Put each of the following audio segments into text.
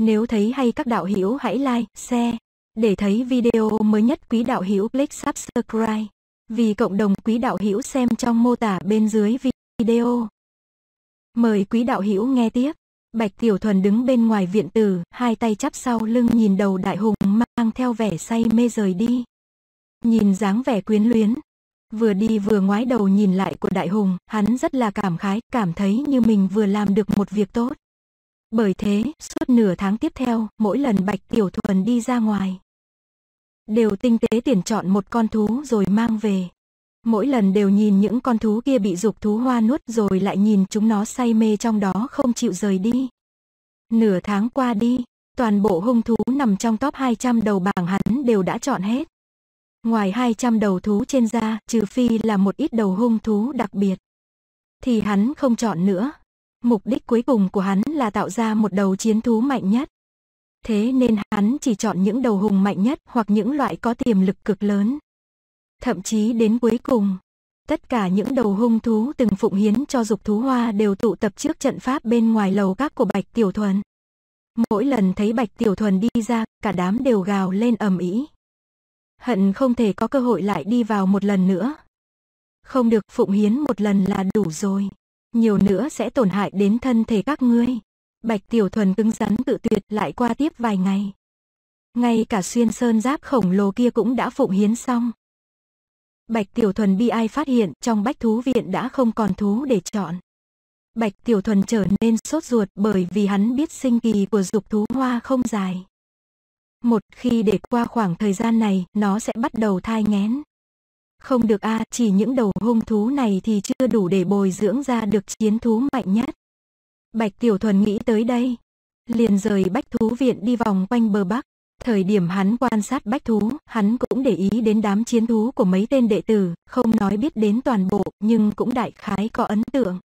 Nếu thấy hay các đạo hữu hãy like, share. Để thấy video mới nhất quý đạo hữu click subscribe. Vì cộng đồng quý đạo hữu xem trong mô tả bên dưới video. Mời quý đạo hữu nghe tiếp. Bạch Tiểu Thuần đứng bên ngoài viện tử, hai tay chắp sau lưng nhìn đầu đại hùng mang theo vẻ say mê rời đi. Nhìn dáng vẻ quyến luyến, vừa đi vừa ngoái đầu nhìn lại của đại hùng, hắn rất là cảm khái, cảm thấy như mình vừa làm được một việc tốt. Bởi thế, suốt nửa tháng tiếp theo, mỗi lần Bạch Tiểu Thuần đi ra ngoài, đều tinh tế tiền chọn một con thú rồi mang về. Mỗi lần đều nhìn những con thú kia bị dục thú hoa nuốt rồi lại nhìn chúng nó say mê trong đó không chịu rời đi. Nửa tháng qua đi, toàn bộ hung thú nằm trong top 200 đầu bảng hắn đều đã chọn hết. Ngoài 200 đầu thú trên da trừ phi là một ít đầu hung thú đặc biệt. Thì hắn không chọn nữa, Mục đích cuối cùng của hắn là tạo ra một đầu chiến thú mạnh nhất. Thế nên hắn chỉ chọn những đầu hùng mạnh nhất hoặc những loại có tiềm lực cực lớn. Thậm chí đến cuối cùng, tất cả những đầu hung thú từng phụng hiến cho dục thú hoa đều tụ tập trước trận pháp bên ngoài lầu các của Bạch Tiểu Thuần. Mỗi lần thấy Bạch Tiểu Thuần đi ra, cả đám đều gào lên ầm ĩ. Hận không thể có cơ hội lại đi vào một lần nữa. Không được phụng hiến một lần là đủ rồi nhiều nữa sẽ tổn hại đến thân thể các ngươi. Bạch Tiểu Thuần cứng rắn tự tuyệt lại qua tiếp vài ngày. Ngay cả xuyên sơn giáp khổng lồ kia cũng đã phụng hiến xong. Bạch Tiểu Thuần bị ai phát hiện trong bách thú viện đã không còn thú để chọn. Bạch Tiểu Thuần trở nên sốt ruột bởi vì hắn biết sinh kỳ của dục thú hoa không dài. Một khi để qua khoảng thời gian này, nó sẽ bắt đầu thai nghén. Không được a, chỉ những đầu hung thú này thì chưa đủ để bồi dưỡng ra được chiến thú mạnh nhất. Bạch Tiểu Thuần nghĩ tới đây, liền rời bách thú viện đi vòng quanh bờ bắc. Thời điểm hắn quan sát bách thú, hắn cũng để ý đến đám chiến thú của mấy tên đệ tử, không nói biết đến toàn bộ, nhưng cũng đại khái có ấn tượng.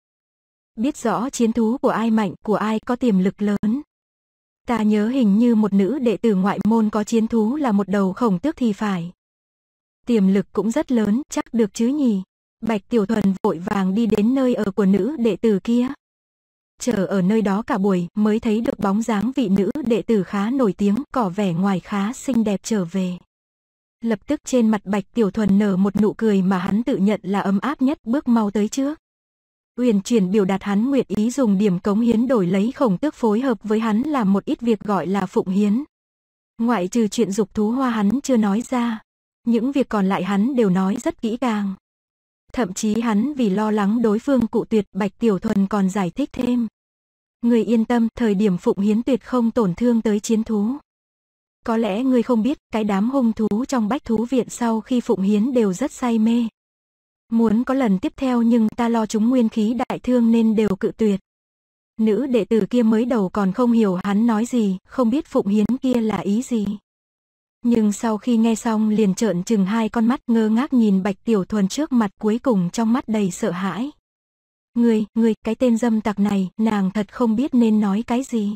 Biết rõ chiến thú của ai mạnh, của ai có tiềm lực lớn. Ta nhớ hình như một nữ đệ tử ngoại môn có chiến thú là một đầu khổng tước thì phải tiềm lực cũng rất lớn, chắc được chứ nhỉ. Bạch Tiểu Thuần vội vàng đi đến nơi ở của nữ đệ tử kia. Chờ ở nơi đó cả buổi mới thấy được bóng dáng vị nữ đệ tử khá nổi tiếng, cỏ vẻ ngoài khá xinh đẹp trở về. Lập tức trên mặt Bạch Tiểu Thuần nở một nụ cười mà hắn tự nhận là ấm áp nhất bước mau tới trước. Uyển chuyển biểu đạt hắn nguyện ý dùng điểm cống hiến đổi lấy khổng tước phối hợp với hắn làm một ít việc gọi là phụng hiến. Ngoại trừ chuyện dục thú hoa hắn chưa nói ra, những việc còn lại hắn đều nói rất kỹ càng. Thậm chí hắn vì lo lắng đối phương cụ tuyệt Bạch Tiểu Thuần còn giải thích thêm. Người yên tâm, thời điểm Phụng Hiến tuyệt không tổn thương tới chiến thú. Có lẽ người không biết, cái đám hung thú trong bách thú viện sau khi Phụng Hiến đều rất say mê. Muốn có lần tiếp theo nhưng ta lo chúng nguyên khí đại thương nên đều cự tuyệt. Nữ đệ tử kia mới đầu còn không hiểu hắn nói gì, không biết Phụng Hiến kia là ý gì nhưng sau khi nghe xong liền trợn chừng hai con mắt ngơ ngác nhìn Bạch Tiểu Thuần trước mặt cuối cùng trong mắt đầy sợ hãi. Người, người, cái tên dâm tặc này, nàng thật không biết nên nói cái gì.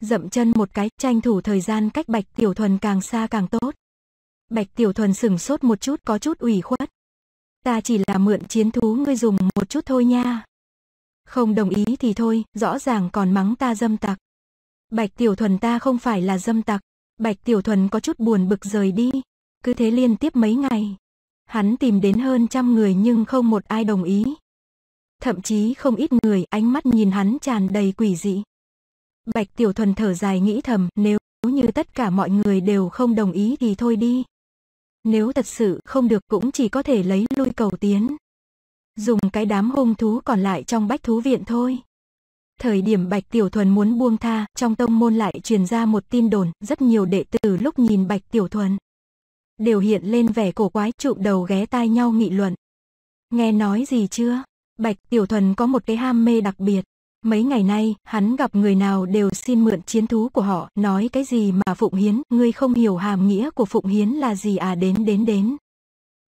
Dậm chân một cái, tranh thủ thời gian cách Bạch Tiểu Thuần càng xa càng tốt. Bạch Tiểu Thuần sửng sốt một chút có chút ủy khuất. Ta chỉ là mượn chiến thú ngươi dùng một chút thôi nha. Không đồng ý thì thôi, rõ ràng còn mắng ta dâm tặc. Bạch Tiểu Thuần ta không phải là dâm tặc. Bạch Tiểu Thuần có chút buồn bực rời đi. Cứ thế liên tiếp mấy ngày. Hắn tìm đến hơn trăm người nhưng không một ai đồng ý. Thậm chí không ít người ánh mắt nhìn hắn tràn đầy quỷ dị. Bạch Tiểu Thuần thở dài nghĩ thầm nếu như tất cả mọi người đều không đồng ý thì thôi đi. Nếu thật sự không được cũng chỉ có thể lấy lui cầu tiến. Dùng cái đám hung thú còn lại trong bách thú viện thôi. Thời điểm Bạch Tiểu Thuần muốn buông tha, trong tông môn lại truyền ra một tin đồn, rất nhiều đệ tử lúc nhìn Bạch Tiểu Thuần. Đều hiện lên vẻ cổ quái, trụm đầu ghé tai nhau nghị luận. Nghe nói gì chưa? Bạch Tiểu Thuần có một cái ham mê đặc biệt. Mấy ngày nay, hắn gặp người nào đều xin mượn chiến thú của họ, nói cái gì mà Phụng Hiến, ngươi không hiểu hàm nghĩa của Phụng Hiến là gì à đến đến đến.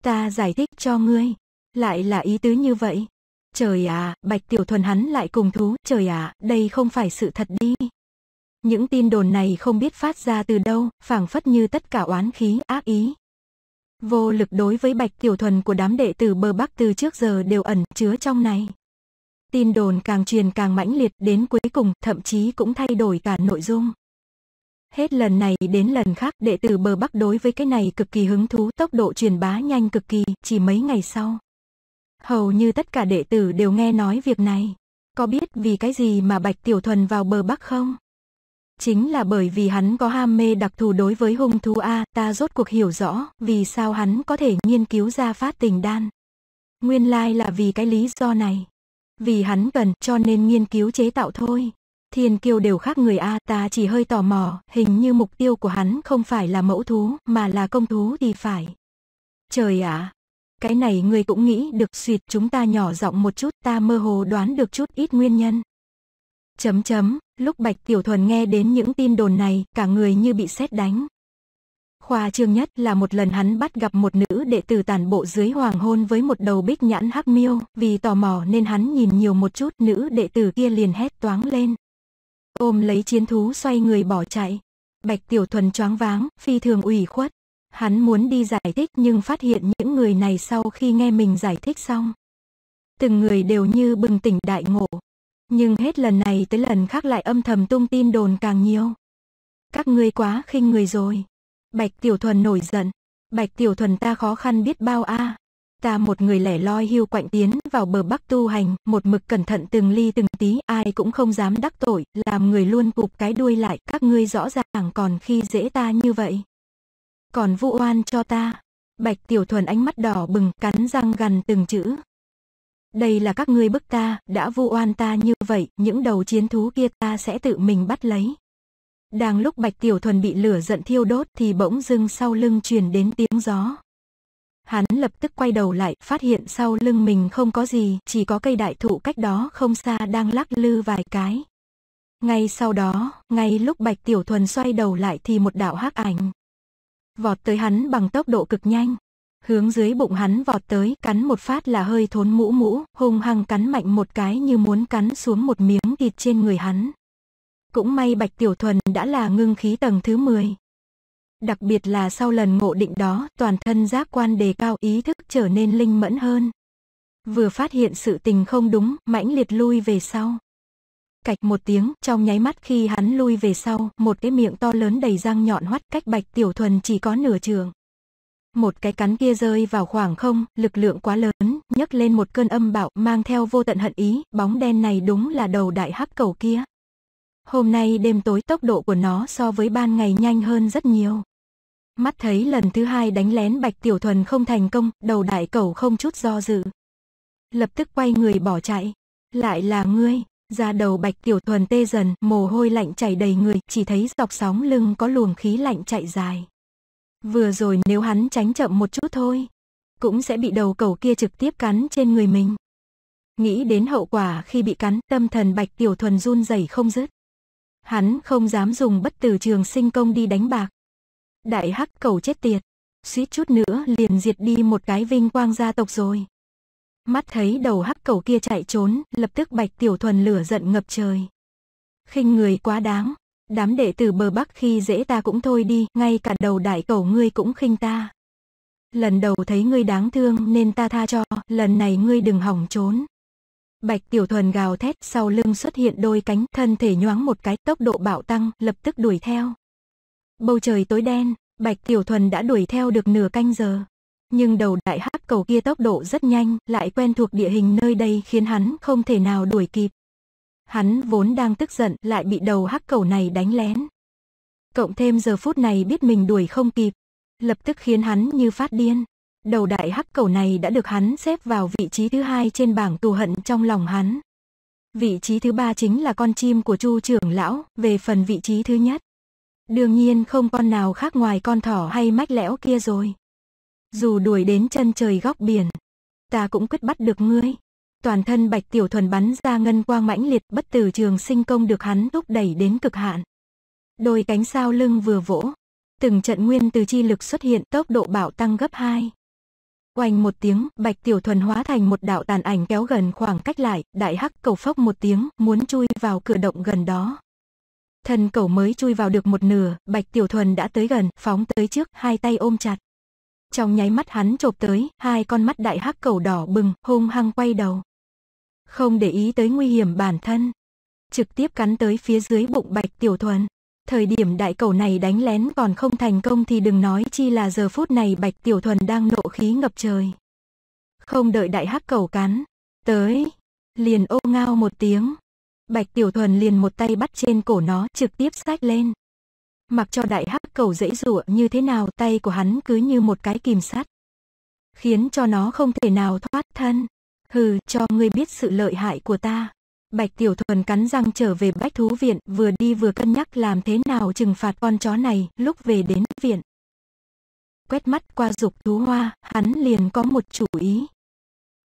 Ta giải thích cho ngươi, lại là ý tứ như vậy. Trời à, Bạch Tiểu Thuần hắn lại cùng thú, trời à, đây không phải sự thật đi. Những tin đồn này không biết phát ra từ đâu, phảng phất như tất cả oán khí, ác ý. Vô lực đối với Bạch Tiểu Thuần của đám đệ tử bờ Bắc từ trước giờ đều ẩn chứa trong này. Tin đồn càng truyền càng mãnh liệt đến cuối cùng, thậm chí cũng thay đổi cả nội dung. Hết lần này đến lần khác đệ tử bờ Bắc đối với cái này cực kỳ hứng thú, tốc độ truyền bá nhanh cực kỳ, chỉ mấy ngày sau. Hầu như tất cả đệ tử đều nghe nói việc này. Có biết vì cái gì mà Bạch Tiểu Thuần vào bờ Bắc không? Chính là bởi vì hắn có ham mê đặc thù đối với hung thú A, ta rốt cuộc hiểu rõ vì sao hắn có thể nghiên cứu ra phát tình đan. Nguyên lai là vì cái lý do này. Vì hắn cần cho nên nghiên cứu chế tạo thôi. Thiên kiêu đều khác người A ta chỉ hơi tò mò, hình như mục tiêu của hắn không phải là mẫu thú mà là công thú thì phải. Trời ạ, cái này ngươi cũng nghĩ được xịt chúng ta nhỏ giọng một chút ta mơ hồ đoán được chút ít nguyên nhân. Chấm chấm, lúc Bạch Tiểu Thuần nghe đến những tin đồn này, cả người như bị xét đánh. Khoa trương nhất là một lần hắn bắt gặp một nữ đệ tử tàn bộ dưới hoàng hôn với một đầu bích nhãn hắc miêu, vì tò mò nên hắn nhìn nhiều một chút nữ đệ tử kia liền hét toáng lên. Ôm lấy chiến thú xoay người bỏ chạy. Bạch Tiểu Thuần choáng váng, phi thường ủy khuất. Hắn muốn đi giải thích nhưng phát hiện những người này sau khi nghe mình giải thích xong. Từng người đều như bừng tỉnh đại ngộ. Nhưng hết lần này tới lần khác lại âm thầm tung tin đồn càng nhiều. Các ngươi quá khinh người rồi. Bạch Tiểu Thuần nổi giận. Bạch Tiểu Thuần ta khó khăn biết bao a. Ta một người lẻ loi hưu quạnh tiến vào bờ bắc tu hành, một mực cẩn thận từng ly từng tí, ai cũng không dám đắc tội, làm người luôn cụp cái đuôi lại, các ngươi rõ ràng còn khi dễ ta như vậy còn vu oan cho ta. Bạch Tiểu Thuần ánh mắt đỏ bừng cắn răng gằn từng chữ. Đây là các ngươi bức ta, đã vu oan ta như vậy, những đầu chiến thú kia ta sẽ tự mình bắt lấy. Đang lúc Bạch Tiểu Thuần bị lửa giận thiêu đốt thì bỗng dưng sau lưng truyền đến tiếng gió. Hắn lập tức quay đầu lại, phát hiện sau lưng mình không có gì, chỉ có cây đại thụ cách đó không xa đang lắc lư vài cái. Ngay sau đó, ngay lúc Bạch Tiểu Thuần xoay đầu lại thì một đạo hắc ảnh vọt tới hắn bằng tốc độ cực nhanh. Hướng dưới bụng hắn vọt tới, cắn một phát là hơi thốn mũ mũ, hung hăng cắn mạnh một cái như muốn cắn xuống một miếng thịt trên người hắn. Cũng may Bạch Tiểu Thuần đã là ngưng khí tầng thứ 10. Đặc biệt là sau lần ngộ định đó, toàn thân giác quan đề cao ý thức trở nên linh mẫn hơn. Vừa phát hiện sự tình không đúng, mãnh liệt lui về sau cạch một tiếng, trong nháy mắt khi hắn lui về sau, một cái miệng to lớn đầy răng nhọn hoắt cách bạch tiểu thuần chỉ có nửa trường. Một cái cắn kia rơi vào khoảng không, lực lượng quá lớn, nhấc lên một cơn âm bạo mang theo vô tận hận ý, bóng đen này đúng là đầu đại hắc cầu kia. Hôm nay đêm tối tốc độ của nó so với ban ngày nhanh hơn rất nhiều. Mắt thấy lần thứ hai đánh lén bạch tiểu thuần không thành công, đầu đại cầu không chút do dự. Lập tức quay người bỏ chạy. Lại là ngươi, da đầu bạch tiểu thuần tê dần, mồ hôi lạnh chảy đầy người, chỉ thấy dọc sóng lưng có luồng khí lạnh chạy dài. Vừa rồi nếu hắn tránh chậm một chút thôi, cũng sẽ bị đầu cầu kia trực tiếp cắn trên người mình. Nghĩ đến hậu quả khi bị cắn, tâm thần bạch tiểu thuần run rẩy không dứt. Hắn không dám dùng bất tử trường sinh công đi đánh bạc. Đại hắc cầu chết tiệt, suýt chút nữa liền diệt đi một cái vinh quang gia tộc rồi. Mắt thấy đầu hắc cầu kia chạy trốn, lập tức Bạch Tiểu Thuần lửa giận ngập trời. khinh người quá đáng, đám đệ tử bờ Bắc khi dễ ta cũng thôi đi, ngay cả đầu đại cầu ngươi cũng khinh ta. Lần đầu thấy ngươi đáng thương nên ta tha cho, lần này ngươi đừng hỏng trốn. Bạch Tiểu Thuần gào thét, sau lưng xuất hiện đôi cánh, thân thể nhoáng một cái, tốc độ bạo tăng, lập tức đuổi theo. Bầu trời tối đen, Bạch Tiểu Thuần đã đuổi theo được nửa canh giờ nhưng đầu đại hắc cầu kia tốc độ rất nhanh, lại quen thuộc địa hình nơi đây khiến hắn không thể nào đuổi kịp. Hắn vốn đang tức giận, lại bị đầu hắc cầu này đánh lén. Cộng thêm giờ phút này biết mình đuổi không kịp, lập tức khiến hắn như phát điên. Đầu đại hắc cầu này đã được hắn xếp vào vị trí thứ hai trên bảng tù hận trong lòng hắn. Vị trí thứ ba chính là con chim của Chu trưởng lão, về phần vị trí thứ nhất. Đương nhiên không con nào khác ngoài con thỏ hay mách lẽo kia rồi. Dù đuổi đến chân trời góc biển, ta cũng quyết bắt được ngươi. Toàn thân Bạch Tiểu Thuần bắn ra ngân quang mãnh liệt bất tử trường sinh công được hắn thúc đẩy đến cực hạn. Đôi cánh sao lưng vừa vỗ, từng trận nguyên từ chi lực xuất hiện tốc độ bạo tăng gấp 2. quanh một tiếng, Bạch Tiểu Thuần hóa thành một đạo tàn ảnh kéo gần khoảng cách lại, đại hắc cầu phốc một tiếng, muốn chui vào cửa động gần đó. Thần cầu mới chui vào được một nửa, Bạch Tiểu Thuần đã tới gần, phóng tới trước, hai tay ôm chặt. Trong nháy mắt hắn chộp tới, hai con mắt đại hắc cầu đỏ bừng, hung hăng quay đầu. Không để ý tới nguy hiểm bản thân. Trực tiếp cắn tới phía dưới bụng bạch tiểu thuần. Thời điểm đại cầu này đánh lén còn không thành công thì đừng nói chi là giờ phút này bạch tiểu thuần đang nộ khí ngập trời. Không đợi đại hắc cầu cắn. Tới. Liền ô ngao một tiếng. Bạch tiểu thuần liền một tay bắt trên cổ nó trực tiếp sách lên mặc cho đại hắc cầu dễ rủa như thế nào tay của hắn cứ như một cái kìm sắt. Khiến cho nó không thể nào thoát thân. Hừ, cho ngươi biết sự lợi hại của ta. Bạch Tiểu Thuần cắn răng trở về bách thú viện, vừa đi vừa cân nhắc làm thế nào trừng phạt con chó này lúc về đến viện. Quét mắt qua dục thú hoa, hắn liền có một chủ ý.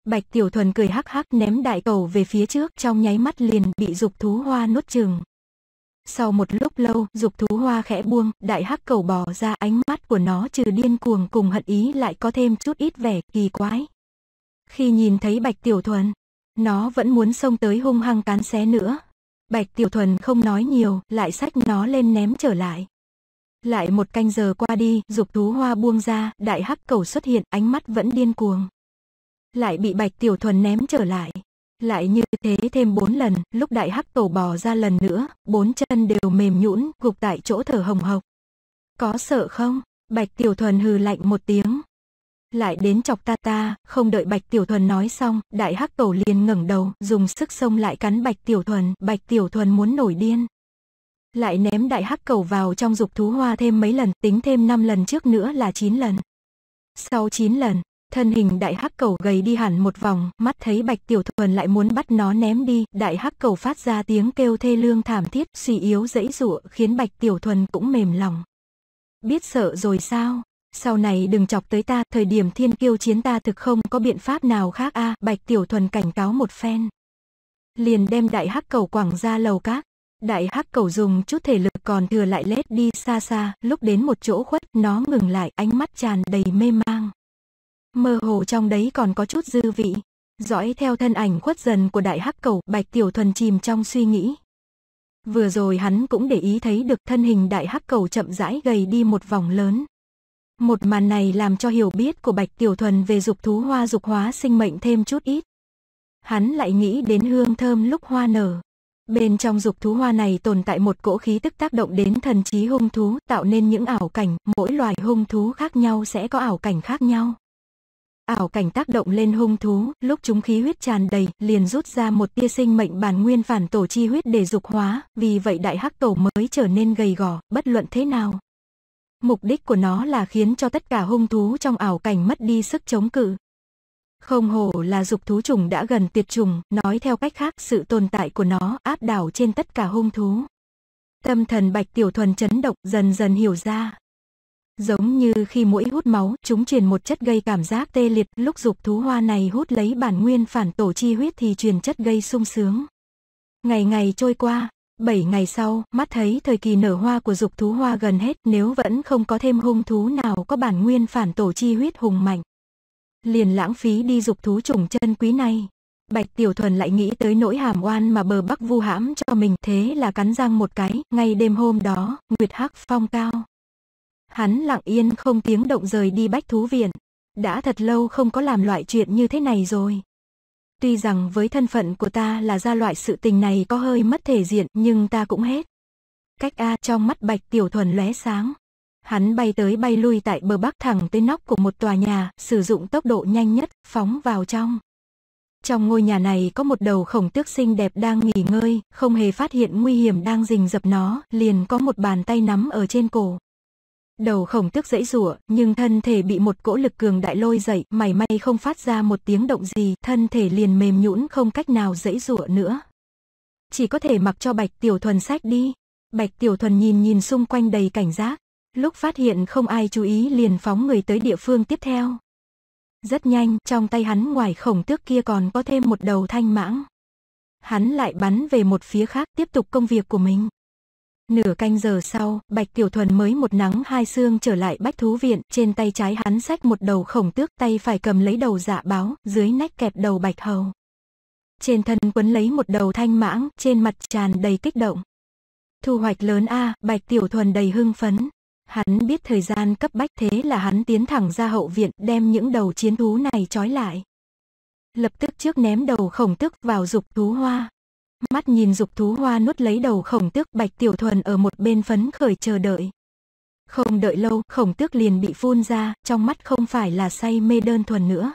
Bạch Tiểu Thuần cười hắc hắc ném đại cầu về phía trước trong nháy mắt liền bị dục thú hoa nuốt chừng. Sau một lúc lâu, dục thú hoa khẽ buông, đại hắc cầu bò ra ánh mắt của nó trừ điên cuồng cùng hận ý lại có thêm chút ít vẻ kỳ quái. Khi nhìn thấy Bạch Tiểu Thuần, nó vẫn muốn xông tới hung hăng cán xé nữa. Bạch Tiểu Thuần không nói nhiều, lại sách nó lên ném trở lại. Lại một canh giờ qua đi, dục thú hoa buông ra, đại hắc cầu xuất hiện, ánh mắt vẫn điên cuồng. Lại bị Bạch Tiểu Thuần ném trở lại lại như thế thêm bốn lần, lúc đại hắc tổ bò ra lần nữa, bốn chân đều mềm nhũn, gục tại chỗ thở hồng hộc. Có sợ không? Bạch Tiểu Thuần hừ lạnh một tiếng. Lại đến chọc ta ta, không đợi Bạch Tiểu Thuần nói xong, đại hắc tổ liền ngẩng đầu, dùng sức xông lại cắn Bạch Tiểu Thuần, Bạch Tiểu Thuần muốn nổi điên. Lại ném đại hắc cầu vào trong dục thú hoa thêm mấy lần, tính thêm 5 lần trước nữa là 9 lần. Sau 9 lần, thân hình đại hắc cầu gầy đi hẳn một vòng, mắt thấy Bạch Tiểu Thuần lại muốn bắt nó ném đi, đại hắc cầu phát ra tiếng kêu thê lương thảm thiết, suy yếu dãy rụa khiến Bạch Tiểu Thuần cũng mềm lòng. Biết sợ rồi sao? Sau này đừng chọc tới ta, thời điểm thiên kiêu chiến ta thực không có biện pháp nào khác a Bạch Tiểu Thuần cảnh cáo một phen. Liền đem đại hắc cầu quẳng ra lầu cát. Đại hắc cầu dùng chút thể lực còn thừa lại lết đi xa xa, lúc đến một chỗ khuất, nó ngừng lại, ánh mắt tràn đầy mê mang mơ hồ trong đấy còn có chút dư vị. Dõi theo thân ảnh khuất dần của đại hắc cầu, Bạch Tiểu Thuần chìm trong suy nghĩ. Vừa rồi hắn cũng để ý thấy được thân hình đại hắc cầu chậm rãi gầy đi một vòng lớn. Một màn này làm cho hiểu biết của Bạch Tiểu Thuần về dục thú hoa dục hóa sinh mệnh thêm chút ít. Hắn lại nghĩ đến hương thơm lúc hoa nở. Bên trong dục thú hoa này tồn tại một cỗ khí tức tác động đến thần trí hung thú tạo nên những ảo cảnh, mỗi loài hung thú khác nhau sẽ có ảo cảnh khác nhau ảo cảnh tác động lên hung thú, lúc chúng khí huyết tràn đầy, liền rút ra một tia sinh mệnh bản nguyên phản tổ chi huyết để dục hóa, vì vậy đại hắc tổ mới trở nên gầy gò, bất luận thế nào. Mục đích của nó là khiến cho tất cả hung thú trong ảo cảnh mất đi sức chống cự. Không hổ là dục thú trùng đã gần tuyệt trùng, nói theo cách khác sự tồn tại của nó áp đảo trên tất cả hung thú. Tâm thần Bạch Tiểu Thuần chấn động dần dần hiểu ra, Giống như khi mũi hút máu, chúng truyền một chất gây cảm giác tê liệt, lúc dục thú hoa này hút lấy bản nguyên phản tổ chi huyết thì truyền chất gây sung sướng. Ngày ngày trôi qua, 7 ngày sau, mắt thấy thời kỳ nở hoa của dục thú hoa gần hết nếu vẫn không có thêm hung thú nào có bản nguyên phản tổ chi huyết hùng mạnh. Liền lãng phí đi dục thú trùng chân quý này. Bạch Tiểu Thuần lại nghĩ tới nỗi hàm oan mà bờ bắc vu hãm cho mình thế là cắn răng một cái, ngay đêm hôm đó, Nguyệt Hắc phong cao. Hắn lặng yên không tiếng động rời đi bách thú viện. Đã thật lâu không có làm loại chuyện như thế này rồi. Tuy rằng với thân phận của ta là ra loại sự tình này có hơi mất thể diện nhưng ta cũng hết. Cách A trong mắt bạch tiểu thuần lóe sáng. Hắn bay tới bay lui tại bờ bắc thẳng tới nóc của một tòa nhà, sử dụng tốc độ nhanh nhất, phóng vào trong. Trong ngôi nhà này có một đầu khổng tước xinh đẹp đang nghỉ ngơi, không hề phát hiện nguy hiểm đang rình rập nó, liền có một bàn tay nắm ở trên cổ. Đầu khổng tức dãy rủa, nhưng thân thể bị một cỗ lực cường đại lôi dậy, mảy may không phát ra một tiếng động gì, thân thể liền mềm nhũn không cách nào dãy rủa nữa. Chỉ có thể mặc cho Bạch Tiểu Thuần sách đi. Bạch Tiểu Thuần nhìn nhìn xung quanh đầy cảnh giác, lúc phát hiện không ai chú ý liền phóng người tới địa phương tiếp theo. Rất nhanh, trong tay hắn ngoài khổng tước kia còn có thêm một đầu thanh mãng. Hắn lại bắn về một phía khác tiếp tục công việc của mình. Nửa canh giờ sau, Bạch Tiểu Thuần mới một nắng hai xương trở lại bách thú viện, trên tay trái hắn xách một đầu khổng tước, tay phải cầm lấy đầu dạ báo, dưới nách kẹp đầu bạch hầu. Trên thân quấn lấy một đầu thanh mãng, trên mặt tràn đầy kích động. Thu hoạch lớn a, Bạch Tiểu Thuần đầy hưng phấn. Hắn biết thời gian cấp bách thế là hắn tiến thẳng ra hậu viện, đem những đầu chiến thú này trói lại. Lập tức trước ném đầu khổng tước vào dục thú hoa, mắt nhìn dục thú hoa nuốt lấy đầu khổng tước bạch tiểu thuần ở một bên phấn khởi chờ đợi. Không đợi lâu, khổng tước liền bị phun ra, trong mắt không phải là say mê đơn thuần nữa.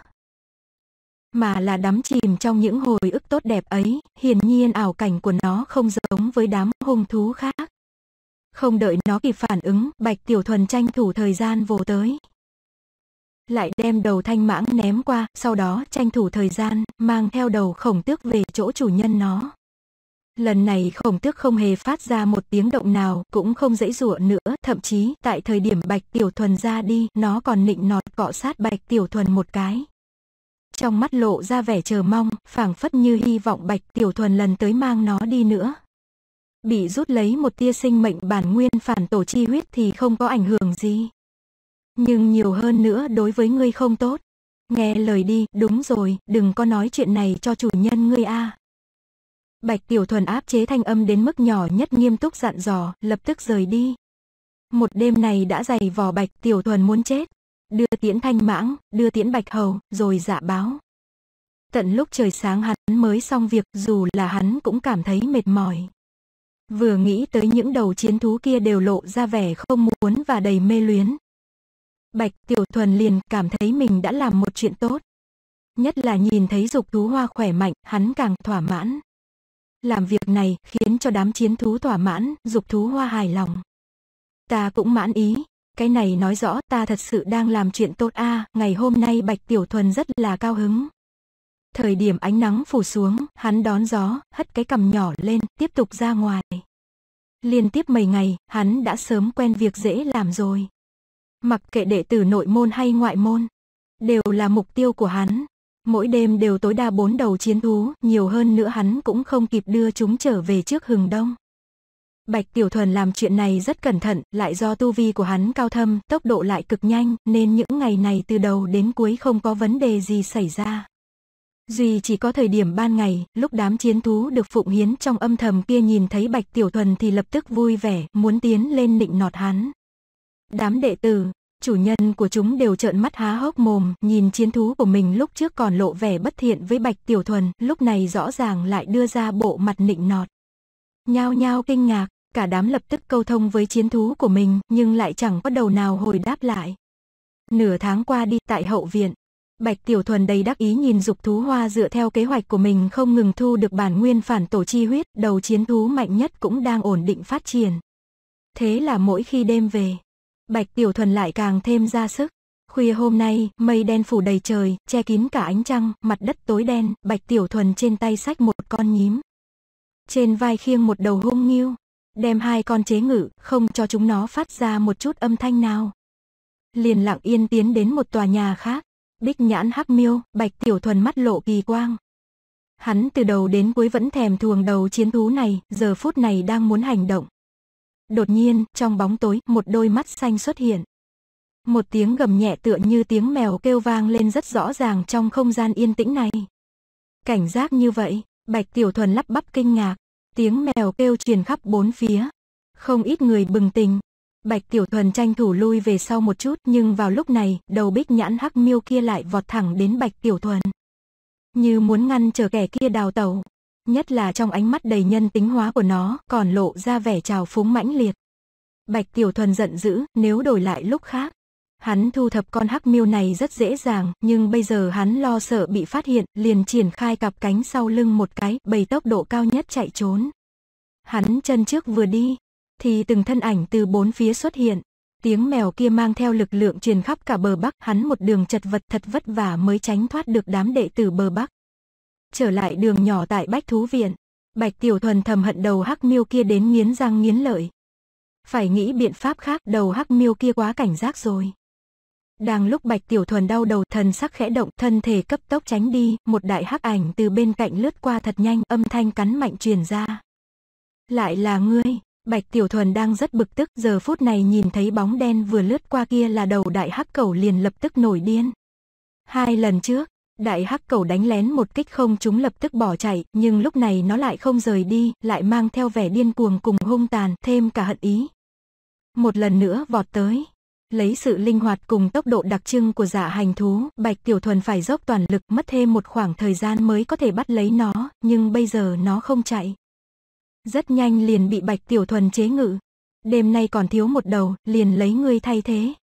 Mà là đắm chìm trong những hồi ức tốt đẹp ấy, hiển nhiên ảo cảnh của nó không giống với đám hung thú khác. Không đợi nó kịp phản ứng, bạch tiểu thuần tranh thủ thời gian vồ tới. Lại đem đầu thanh mãng ném qua, sau đó tranh thủ thời gian, mang theo đầu khổng tước về chỗ chủ nhân nó. Lần này khổng tước không hề phát ra một tiếng động nào, cũng không dãy rủa nữa, thậm chí tại thời điểm bạch tiểu thuần ra đi, nó còn nịnh nọt cọ sát bạch tiểu thuần một cái. Trong mắt lộ ra vẻ chờ mong, phảng phất như hy vọng bạch tiểu thuần lần tới mang nó đi nữa. Bị rút lấy một tia sinh mệnh bản nguyên phản tổ chi huyết thì không có ảnh hưởng gì. Nhưng nhiều hơn nữa đối với ngươi không tốt. Nghe lời đi, đúng rồi, đừng có nói chuyện này cho chủ nhân ngươi a. Bạch Tiểu Thuần áp chế thanh âm đến mức nhỏ nhất nghiêm túc dặn dò, lập tức rời đi. Một đêm này đã dày vò Bạch Tiểu Thuần muốn chết. Đưa tiễn thanh mãng, đưa tiễn Bạch Hầu, rồi dạ báo. Tận lúc trời sáng hắn mới xong việc dù là hắn cũng cảm thấy mệt mỏi. Vừa nghĩ tới những đầu chiến thú kia đều lộ ra vẻ không muốn và đầy mê luyến. Bạch Tiểu Thuần liền cảm thấy mình đã làm một chuyện tốt. Nhất là nhìn thấy dục thú hoa khỏe mạnh, hắn càng thỏa mãn. Làm việc này khiến cho đám chiến thú thỏa mãn, dục thú hoa hài lòng. Ta cũng mãn ý, cái này nói rõ ta thật sự đang làm chuyện tốt a à, ngày hôm nay Bạch Tiểu Thuần rất là cao hứng. Thời điểm ánh nắng phủ xuống, hắn đón gió, hất cái cầm nhỏ lên, tiếp tục ra ngoài. Liên tiếp mấy ngày, hắn đã sớm quen việc dễ làm rồi. Mặc kệ đệ tử nội môn hay ngoại môn, đều là mục tiêu của hắn, Mỗi đêm đều tối đa bốn đầu chiến thú, nhiều hơn nữa hắn cũng không kịp đưa chúng trở về trước hừng đông. Bạch Tiểu Thuần làm chuyện này rất cẩn thận, lại do tu vi của hắn cao thâm, tốc độ lại cực nhanh, nên những ngày này từ đầu đến cuối không có vấn đề gì xảy ra. Duy chỉ có thời điểm ban ngày, lúc đám chiến thú được phụng hiến trong âm thầm kia nhìn thấy Bạch Tiểu Thuần thì lập tức vui vẻ, muốn tiến lên nịnh nọt hắn. Đám đệ tử, chủ nhân của chúng đều trợn mắt há hốc mồm, nhìn chiến thú của mình lúc trước còn lộ vẻ bất thiện với Bạch Tiểu Thuần, lúc này rõ ràng lại đưa ra bộ mặt nịnh nọt. Nhao nhao kinh ngạc, cả đám lập tức câu thông với chiến thú của mình, nhưng lại chẳng có đầu nào hồi đáp lại. Nửa tháng qua đi tại hậu viện, Bạch Tiểu Thuần đầy đắc ý nhìn dục thú hoa dựa theo kế hoạch của mình không ngừng thu được bản nguyên phản tổ chi huyết, đầu chiến thú mạnh nhất cũng đang ổn định phát triển. Thế là mỗi khi đêm về, Bạch Tiểu Thuần lại càng thêm ra sức. Khuya hôm nay, mây đen phủ đầy trời, che kín cả ánh trăng, mặt đất tối đen, Bạch Tiểu Thuần trên tay sách một con nhím. Trên vai khiêng một đầu hung nghiêu, đem hai con chế ngự, không cho chúng nó phát ra một chút âm thanh nào. Liền lặng yên tiến đến một tòa nhà khác, bích nhãn hắc miêu, Bạch Tiểu Thuần mắt lộ kỳ quang. Hắn từ đầu đến cuối vẫn thèm thuồng đầu chiến thú này, giờ phút này đang muốn hành động. Đột nhiên, trong bóng tối, một đôi mắt xanh xuất hiện. Một tiếng gầm nhẹ tựa như tiếng mèo kêu vang lên rất rõ ràng trong không gian yên tĩnh này. Cảnh giác như vậy, Bạch Tiểu Thuần lắp bắp kinh ngạc, tiếng mèo kêu truyền khắp bốn phía. Không ít người bừng tỉnh. Bạch Tiểu Thuần tranh thủ lui về sau một chút nhưng vào lúc này, đầu bích nhãn hắc miêu kia lại vọt thẳng đến Bạch Tiểu Thuần. Như muốn ngăn chờ kẻ kia đào tẩu, nhất là trong ánh mắt đầy nhân tính hóa của nó còn lộ ra vẻ trào phúng mãnh liệt. Bạch Tiểu Thuần giận dữ, nếu đổi lại lúc khác. Hắn thu thập con hắc miêu này rất dễ dàng, nhưng bây giờ hắn lo sợ bị phát hiện, liền triển khai cặp cánh sau lưng một cái, bầy tốc độ cao nhất chạy trốn. Hắn chân trước vừa đi, thì từng thân ảnh từ bốn phía xuất hiện. Tiếng mèo kia mang theo lực lượng truyền khắp cả bờ Bắc, hắn một đường chật vật thật vất vả mới tránh thoát được đám đệ tử bờ Bắc trở lại đường nhỏ tại Bách Thú Viện. Bạch Tiểu Thuần thầm hận đầu hắc miêu kia đến nghiến răng nghiến lợi. Phải nghĩ biện pháp khác đầu hắc miêu kia quá cảnh giác rồi. Đang lúc Bạch Tiểu Thuần đau đầu thần sắc khẽ động thân thể cấp tốc tránh đi, một đại hắc ảnh từ bên cạnh lướt qua thật nhanh âm thanh cắn mạnh truyền ra. Lại là ngươi, Bạch Tiểu Thuần đang rất bực tức giờ phút này nhìn thấy bóng đen vừa lướt qua kia là đầu đại hắc cầu liền lập tức nổi điên. Hai lần trước, Đại hắc cầu đánh lén một kích không chúng lập tức bỏ chạy, nhưng lúc này nó lại không rời đi, lại mang theo vẻ điên cuồng cùng hung tàn, thêm cả hận ý. Một lần nữa vọt tới. Lấy sự linh hoạt cùng tốc độ đặc trưng của giả dạ hành thú, Bạch Tiểu Thuần phải dốc toàn lực mất thêm một khoảng thời gian mới có thể bắt lấy nó, nhưng bây giờ nó không chạy. Rất nhanh liền bị Bạch Tiểu Thuần chế ngự. Đêm nay còn thiếu một đầu, liền lấy ngươi thay thế.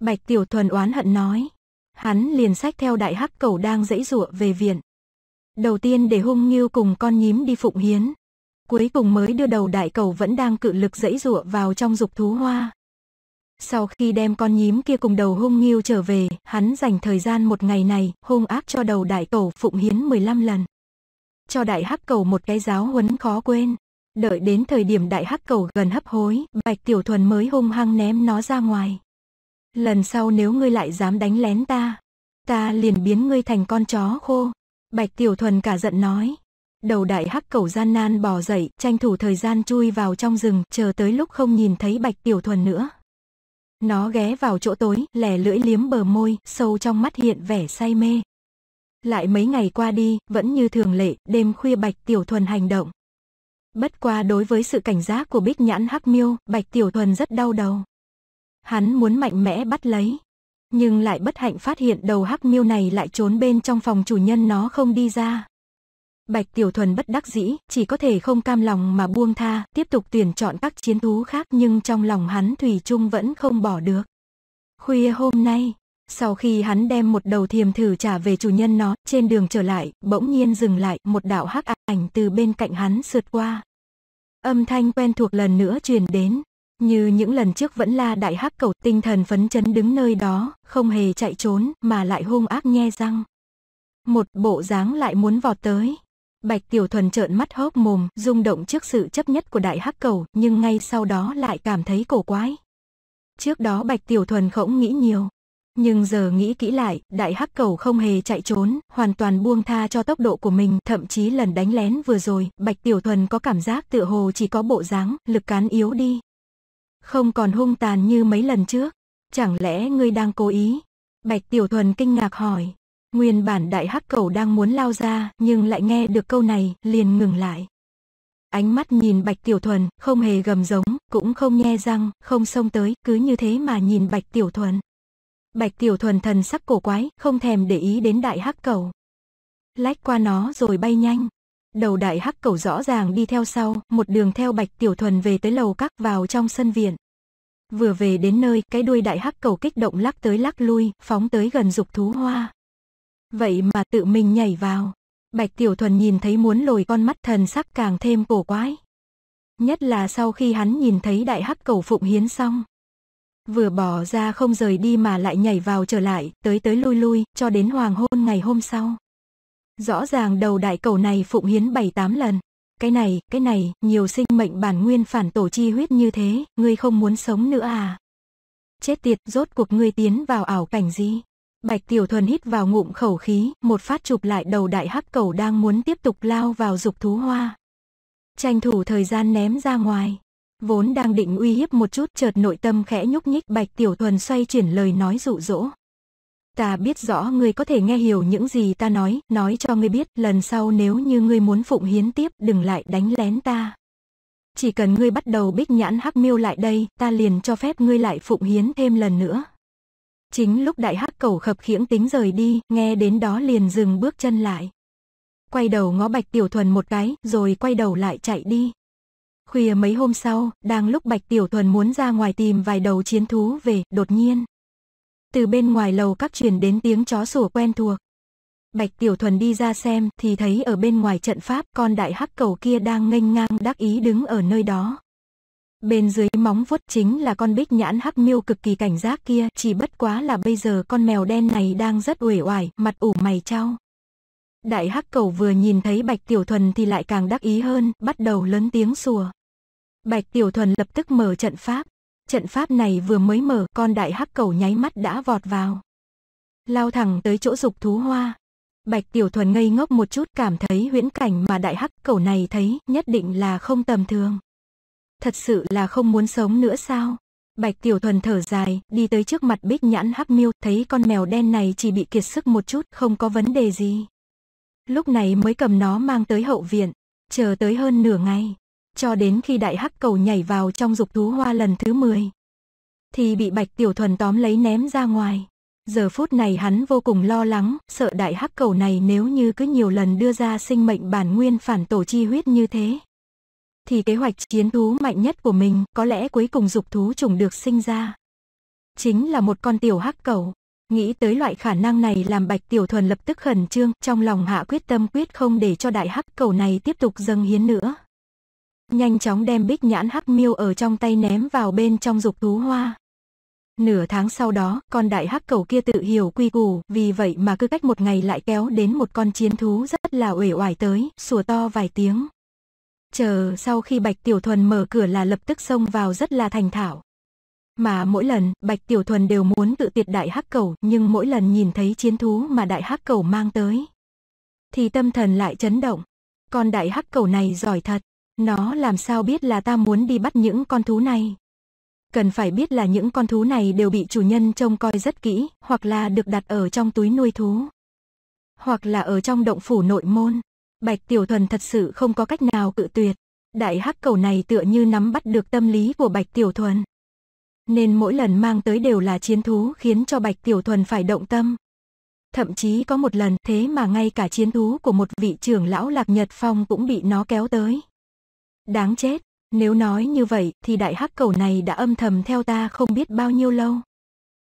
Bạch Tiểu Thuần oán hận nói, hắn liền sách theo đại hắc cầu đang dãy giụa về viện. Đầu tiên để hung nghiêu cùng con nhím đi phụng hiến. Cuối cùng mới đưa đầu đại cầu vẫn đang cự lực dãy giụa vào trong dục thú hoa. Sau khi đem con nhím kia cùng đầu hung nghiêu trở về, hắn dành thời gian một ngày này, hung ác cho đầu đại cầu phụng hiến 15 lần. Cho đại hắc cầu một cái giáo huấn khó quên. Đợi đến thời điểm đại hắc cầu gần hấp hối, bạch tiểu thuần mới hung hăng ném nó ra ngoài lần sau nếu ngươi lại dám đánh lén ta, ta liền biến ngươi thành con chó khô. Bạch Tiểu Thuần cả giận nói. Đầu đại hắc cầu gian nan bò dậy, tranh thủ thời gian chui vào trong rừng, chờ tới lúc không nhìn thấy Bạch Tiểu Thuần nữa. Nó ghé vào chỗ tối, lẻ lưỡi liếm bờ môi, sâu trong mắt hiện vẻ say mê. Lại mấy ngày qua đi, vẫn như thường lệ, đêm khuya Bạch Tiểu Thuần hành động. Bất qua đối với sự cảnh giác của Bích Nhãn Hắc Miêu, Bạch Tiểu Thuần rất đau đầu. Hắn muốn mạnh mẽ bắt lấy. Nhưng lại bất hạnh phát hiện đầu hắc miêu này lại trốn bên trong phòng chủ nhân nó không đi ra. Bạch Tiểu Thuần bất đắc dĩ, chỉ có thể không cam lòng mà buông tha, tiếp tục tuyển chọn các chiến thú khác nhưng trong lòng hắn Thủy chung vẫn không bỏ được. Khuya hôm nay, sau khi hắn đem một đầu thiềm thử trả về chủ nhân nó, trên đường trở lại, bỗng nhiên dừng lại, một đạo hắc ảnh từ bên cạnh hắn sượt qua. Âm thanh quen thuộc lần nữa truyền đến, như những lần trước vẫn là đại hắc cầu tinh thần phấn chấn đứng nơi đó, không hề chạy trốn mà lại hung ác nhe răng. Một bộ dáng lại muốn vọt tới. Bạch Tiểu Thuần trợn mắt hốc mồm, rung động trước sự chấp nhất của đại hắc cầu, nhưng ngay sau đó lại cảm thấy cổ quái. Trước đó Bạch Tiểu Thuần không nghĩ nhiều, nhưng giờ nghĩ kỹ lại, đại hắc cầu không hề chạy trốn, hoàn toàn buông tha cho tốc độ của mình, thậm chí lần đánh lén vừa rồi, Bạch Tiểu Thuần có cảm giác tựa hồ chỉ có bộ dáng, lực cán yếu đi, không còn hung tàn như mấy lần trước. Chẳng lẽ ngươi đang cố ý? Bạch Tiểu Thuần kinh ngạc hỏi. Nguyên bản đại hắc cầu đang muốn lao ra nhưng lại nghe được câu này liền ngừng lại. Ánh mắt nhìn Bạch Tiểu Thuần, không hề gầm giống, cũng không nhe răng, không xông tới, cứ như thế mà nhìn Bạch Tiểu Thuần. Bạch Tiểu Thuần thần sắc cổ quái, không thèm để ý đến đại hắc cầu. Lách qua nó rồi bay nhanh, Đầu đại hắc cầu rõ ràng đi theo sau, một đường theo Bạch Tiểu Thuần về tới lầu các vào trong sân viện. Vừa về đến nơi, cái đuôi đại hắc cầu kích động lắc tới lắc lui, phóng tới gần dục thú hoa. Vậy mà tự mình nhảy vào. Bạch Tiểu Thuần nhìn thấy muốn lồi con mắt thần sắc càng thêm cổ quái. Nhất là sau khi hắn nhìn thấy đại hắc cầu phụng hiến xong. Vừa bỏ ra không rời đi mà lại nhảy vào trở lại, tới tới lui lui, cho đến hoàng hôn ngày hôm sau. Rõ ràng đầu đại cầu này phụng hiến bảy tám lần. Cái này, cái này, nhiều sinh mệnh bản nguyên phản tổ chi huyết như thế, ngươi không muốn sống nữa à? Chết tiệt, rốt cuộc ngươi tiến vào ảo cảnh gì? Bạch Tiểu Thuần hít vào ngụm khẩu khí, một phát chụp lại đầu đại hắc cầu đang muốn tiếp tục lao vào dục thú hoa. Tranh thủ thời gian ném ra ngoài. Vốn đang định uy hiếp một chút chợt nội tâm khẽ nhúc nhích Bạch Tiểu Thuần xoay chuyển lời nói dụ dỗ. Ta biết rõ ngươi có thể nghe hiểu những gì ta nói, nói cho ngươi biết, lần sau nếu như ngươi muốn phụng hiến tiếp, đừng lại đánh lén ta. Chỉ cần ngươi bắt đầu bích nhãn hắc miêu lại đây, ta liền cho phép ngươi lại phụng hiến thêm lần nữa. Chính lúc đại hắc cầu khập khiễng tính rời đi, nghe đến đó liền dừng bước chân lại. Quay đầu ngó Bạch Tiểu Thuần một cái, rồi quay đầu lại chạy đi. Khuya mấy hôm sau, đang lúc Bạch Tiểu Thuần muốn ra ngoài tìm vài đầu chiến thú về, đột nhiên. Từ bên ngoài lầu các truyền đến tiếng chó sủa quen thuộc. Bạch Tiểu Thuần đi ra xem thì thấy ở bên ngoài trận pháp con đại hắc cầu kia đang nghênh ngang đắc ý đứng ở nơi đó. Bên dưới móng vuốt chính là con bích nhãn hắc miêu cực kỳ cảnh giác kia, chỉ bất quá là bây giờ con mèo đen này đang rất uể oải, mặt ủ mày trao. Đại hắc cầu vừa nhìn thấy Bạch Tiểu Thuần thì lại càng đắc ý hơn, bắt đầu lớn tiếng sủa. Bạch Tiểu Thuần lập tức mở trận pháp, Trận pháp này vừa mới mở, con đại hắc cầu nháy mắt đã vọt vào. Lao thẳng tới chỗ dục thú hoa. Bạch Tiểu Thuần ngây ngốc một chút cảm thấy huyễn cảnh mà đại hắc cầu này thấy nhất định là không tầm thường. Thật sự là không muốn sống nữa sao? Bạch Tiểu Thuần thở dài, đi tới trước mặt bích nhãn hắc miêu, thấy con mèo đen này chỉ bị kiệt sức một chút, không có vấn đề gì. Lúc này mới cầm nó mang tới hậu viện, chờ tới hơn nửa ngày, cho đến khi đại hắc cầu nhảy vào trong dục thú hoa lần thứ 10. Thì bị Bạch Tiểu Thuần tóm lấy ném ra ngoài. Giờ phút này hắn vô cùng lo lắng, sợ đại hắc cầu này nếu như cứ nhiều lần đưa ra sinh mệnh bản nguyên phản tổ chi huyết như thế. Thì kế hoạch chiến thú mạnh nhất của mình có lẽ cuối cùng dục thú trùng được sinh ra. Chính là một con tiểu hắc cầu. Nghĩ tới loại khả năng này làm Bạch Tiểu Thuần lập tức khẩn trương, trong lòng hạ quyết tâm quyết không để cho đại hắc cầu này tiếp tục dâng hiến nữa nhanh chóng đem bích nhãn hắc miêu ở trong tay ném vào bên trong dục thú hoa. Nửa tháng sau đó, con đại hắc cầu kia tự hiểu quy củ, vì vậy mà cứ cách một ngày lại kéo đến một con chiến thú rất là uể oải tới, sủa to vài tiếng. Chờ sau khi Bạch Tiểu Thuần mở cửa là lập tức xông vào rất là thành thảo. Mà mỗi lần, Bạch Tiểu Thuần đều muốn tự tiệt đại hắc cầu, nhưng mỗi lần nhìn thấy chiến thú mà đại hắc cầu mang tới, thì tâm thần lại chấn động. Con đại hắc cầu này giỏi thật. Nó làm sao biết là ta muốn đi bắt những con thú này? Cần phải biết là những con thú này đều bị chủ nhân trông coi rất kỹ, hoặc là được đặt ở trong túi nuôi thú. Hoặc là ở trong động phủ nội môn. Bạch Tiểu Thuần thật sự không có cách nào cự tuyệt. Đại hắc cầu này tựa như nắm bắt được tâm lý của Bạch Tiểu Thuần. Nên mỗi lần mang tới đều là chiến thú khiến cho Bạch Tiểu Thuần phải động tâm. Thậm chí có một lần thế mà ngay cả chiến thú của một vị trưởng lão Lạc Nhật Phong cũng bị nó kéo tới. Đáng chết, nếu nói như vậy thì đại hắc cầu này đã âm thầm theo ta không biết bao nhiêu lâu.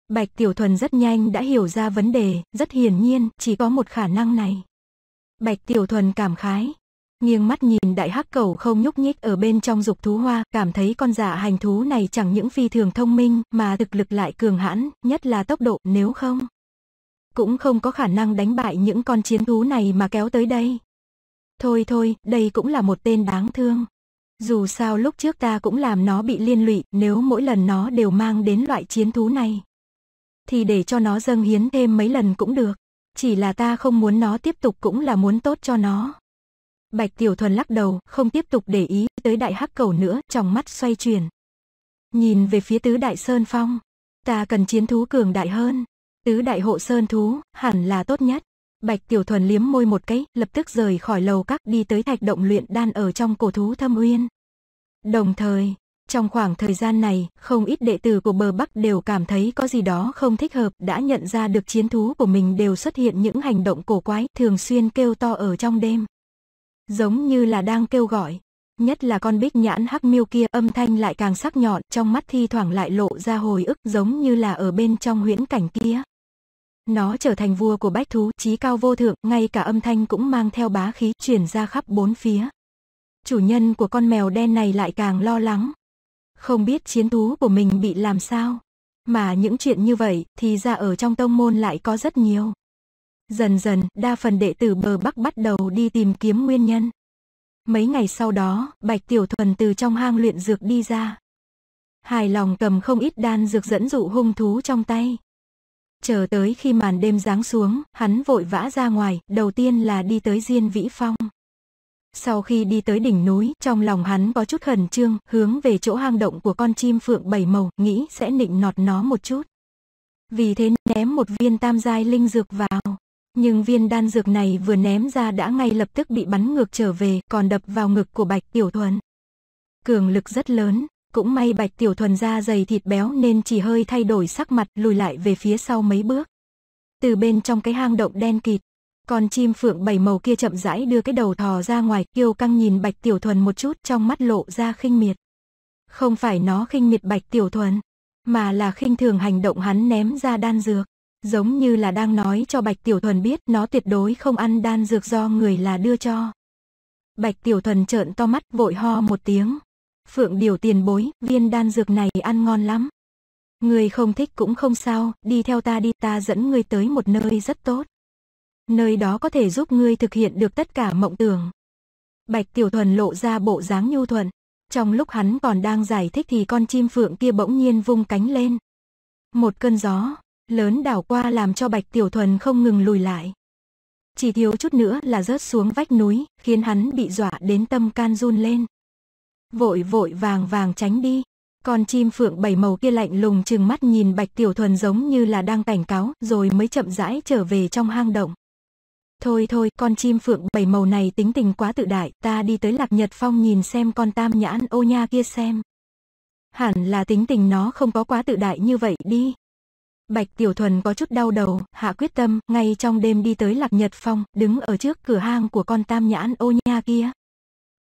Bạch Tiểu Thuần rất nhanh đã hiểu ra vấn đề, rất hiển nhiên chỉ có một khả năng này. Bạch Tiểu Thuần cảm khái, nghiêng mắt nhìn đại hắc cầu không nhúc nhích ở bên trong dục thú hoa, cảm thấy con giả hành thú này chẳng những phi thường thông minh mà thực lực lại cường hãn, nhất là tốc độ nếu không. Cũng không có khả năng đánh bại những con chiến thú này mà kéo tới đây. Thôi thôi, đây cũng là một tên đáng thương. Dù sao lúc trước ta cũng làm nó bị liên lụy, nếu mỗi lần nó đều mang đến loại chiến thú này. Thì để cho nó dâng hiến thêm mấy lần cũng được. Chỉ là ta không muốn nó tiếp tục cũng là muốn tốt cho nó. Bạch Tiểu Thuần lắc đầu, không tiếp tục để ý tới đại hắc cầu nữa, trong mắt xoay chuyển. Nhìn về phía tứ đại sơn phong. Ta cần chiến thú cường đại hơn. Tứ đại hộ sơn thú, hẳn là tốt nhất. Bạch Tiểu Thuần liếm môi một cái, lập tức rời khỏi lầu các đi tới thạch động luyện đan ở trong cổ thú thâm uyên. Đồng thời, trong khoảng thời gian này, không ít đệ tử của bờ Bắc đều cảm thấy có gì đó không thích hợp, đã nhận ra được chiến thú của mình đều xuất hiện những hành động cổ quái, thường xuyên kêu to ở trong đêm. Giống như là đang kêu gọi. Nhất là con bích nhãn hắc miêu kia âm thanh lại càng sắc nhọn, trong mắt thi thoảng lại lộ ra hồi ức giống như là ở bên trong huyễn cảnh kia. Nó trở thành vua của bách thú, trí cao vô thượng, ngay cả âm thanh cũng mang theo bá khí chuyển ra khắp bốn phía. Chủ nhân của con mèo đen này lại càng lo lắng. Không biết chiến thú của mình bị làm sao. Mà những chuyện như vậy thì ra ở trong tông môn lại có rất nhiều. Dần dần, đa phần đệ tử bờ Bắc bắt đầu đi tìm kiếm nguyên nhân. Mấy ngày sau đó, Bạch Tiểu Thuần từ trong hang luyện dược đi ra. Hài lòng cầm không ít đan dược dẫn dụ hung thú trong tay. Chờ tới khi màn đêm giáng xuống, hắn vội vã ra ngoài, đầu tiên là đi tới Diên Vĩ Phong. Sau khi đi tới đỉnh núi, trong lòng hắn có chút khẩn trương, hướng về chỗ hang động của con chim phượng bảy màu, nghĩ sẽ nịnh nọt nó một chút. Vì thế ném một viên tam giai linh dược vào. Nhưng viên đan dược này vừa ném ra đã ngay lập tức bị bắn ngược trở về, còn đập vào ngực của Bạch Tiểu Thuần. Cường lực rất lớn, cũng may Bạch Tiểu Thuần da dày thịt béo nên chỉ hơi thay đổi sắc mặt lùi lại về phía sau mấy bước. Từ bên trong cái hang động đen kịt, con chim phượng bảy màu kia chậm rãi đưa cái đầu thò ra ngoài kiêu căng nhìn Bạch Tiểu Thuần một chút trong mắt lộ ra khinh miệt. Không phải nó khinh miệt Bạch Tiểu Thuần, mà là khinh thường hành động hắn ném ra đan dược. Giống như là đang nói cho Bạch Tiểu Thuần biết nó tuyệt đối không ăn đan dược do người là đưa cho. Bạch Tiểu Thuần trợn to mắt vội ho một tiếng, Phượng Điều tiền bối, viên đan dược này ăn ngon lắm. Người không thích cũng không sao, đi theo ta đi, ta dẫn ngươi tới một nơi rất tốt. Nơi đó có thể giúp ngươi thực hiện được tất cả mộng tưởng. Bạch Tiểu Thuần lộ ra bộ dáng nhu thuận. Trong lúc hắn còn đang giải thích thì con chim phượng kia bỗng nhiên vung cánh lên. Một cơn gió, lớn đảo qua làm cho Bạch Tiểu Thuần không ngừng lùi lại. Chỉ thiếu chút nữa là rớt xuống vách núi, khiến hắn bị dọa đến tâm can run lên vội vội vàng vàng tránh đi. Con chim phượng bảy màu kia lạnh lùng chừng mắt nhìn Bạch Tiểu Thuần giống như là đang cảnh cáo rồi mới chậm rãi trở về trong hang động. Thôi thôi, con chim phượng bảy màu này tính tình quá tự đại, ta đi tới Lạc Nhật Phong nhìn xem con tam nhãn ô nha kia xem. Hẳn là tính tình nó không có quá tự đại như vậy đi. Bạch Tiểu Thuần có chút đau đầu, hạ quyết tâm, ngay trong đêm đi tới Lạc Nhật Phong, đứng ở trước cửa hang của con tam nhãn ô nha kia.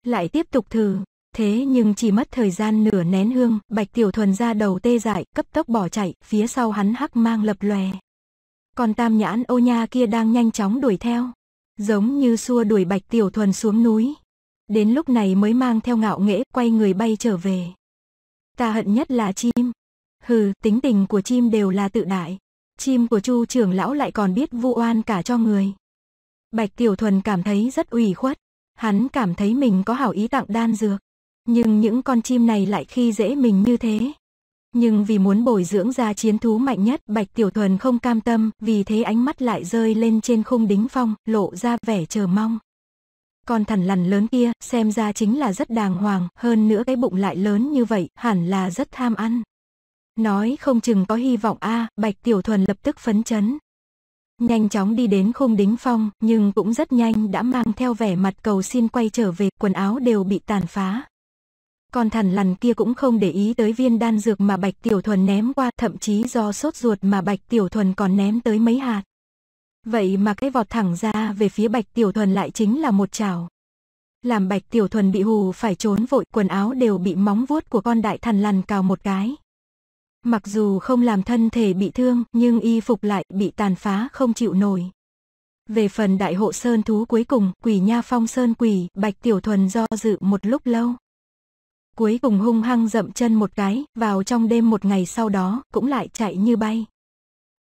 Lại tiếp tục thử, Thế nhưng chỉ mất thời gian nửa nén hương, Bạch Tiểu Thuần ra đầu tê dại, cấp tốc bỏ chạy, phía sau hắn hắc mang lập lòe. Còn tam nhãn ô nha kia đang nhanh chóng đuổi theo, giống như xua đuổi Bạch Tiểu Thuần xuống núi. Đến lúc này mới mang theo ngạo nghễ, quay người bay trở về. Ta hận nhất là chim. Hừ, tính tình của chim đều là tự đại. Chim của Chu trưởng lão lại còn biết vu oan cả cho người. Bạch Tiểu Thuần cảm thấy rất ủy khuất. Hắn cảm thấy mình có hảo ý tặng đan dược, nhưng những con chim này lại khi dễ mình như thế. Nhưng vì muốn bồi dưỡng ra chiến thú mạnh nhất, Bạch Tiểu Thuần không cam tâm, vì thế ánh mắt lại rơi lên trên khung đính phong, lộ ra vẻ chờ mong. Con thần lằn lớn kia, xem ra chính là rất đàng hoàng, hơn nữa cái bụng lại lớn như vậy, hẳn là rất tham ăn. Nói không chừng có hy vọng a à, Bạch Tiểu Thuần lập tức phấn chấn. Nhanh chóng đi đến khung đính phong, nhưng cũng rất nhanh đã mang theo vẻ mặt cầu xin quay trở về, quần áo đều bị tàn phá. Còn thằn lằn kia cũng không để ý tới viên đan dược mà Bạch Tiểu Thuần ném qua, thậm chí do sốt ruột mà Bạch Tiểu Thuần còn ném tới mấy hạt. Vậy mà cái vọt thẳng ra về phía Bạch Tiểu Thuần lại chính là một chảo. Làm Bạch Tiểu Thuần bị hù phải trốn vội, quần áo đều bị móng vuốt của con đại thằn lằn cào một cái. Mặc dù không làm thân thể bị thương, nhưng y phục lại bị tàn phá không chịu nổi. Về phần đại hộ sơn thú cuối cùng, quỷ nha phong sơn quỷ, Bạch Tiểu Thuần do dự một lúc lâu cuối cùng hung hăng dậm chân một cái, vào trong đêm một ngày sau đó, cũng lại chạy như bay.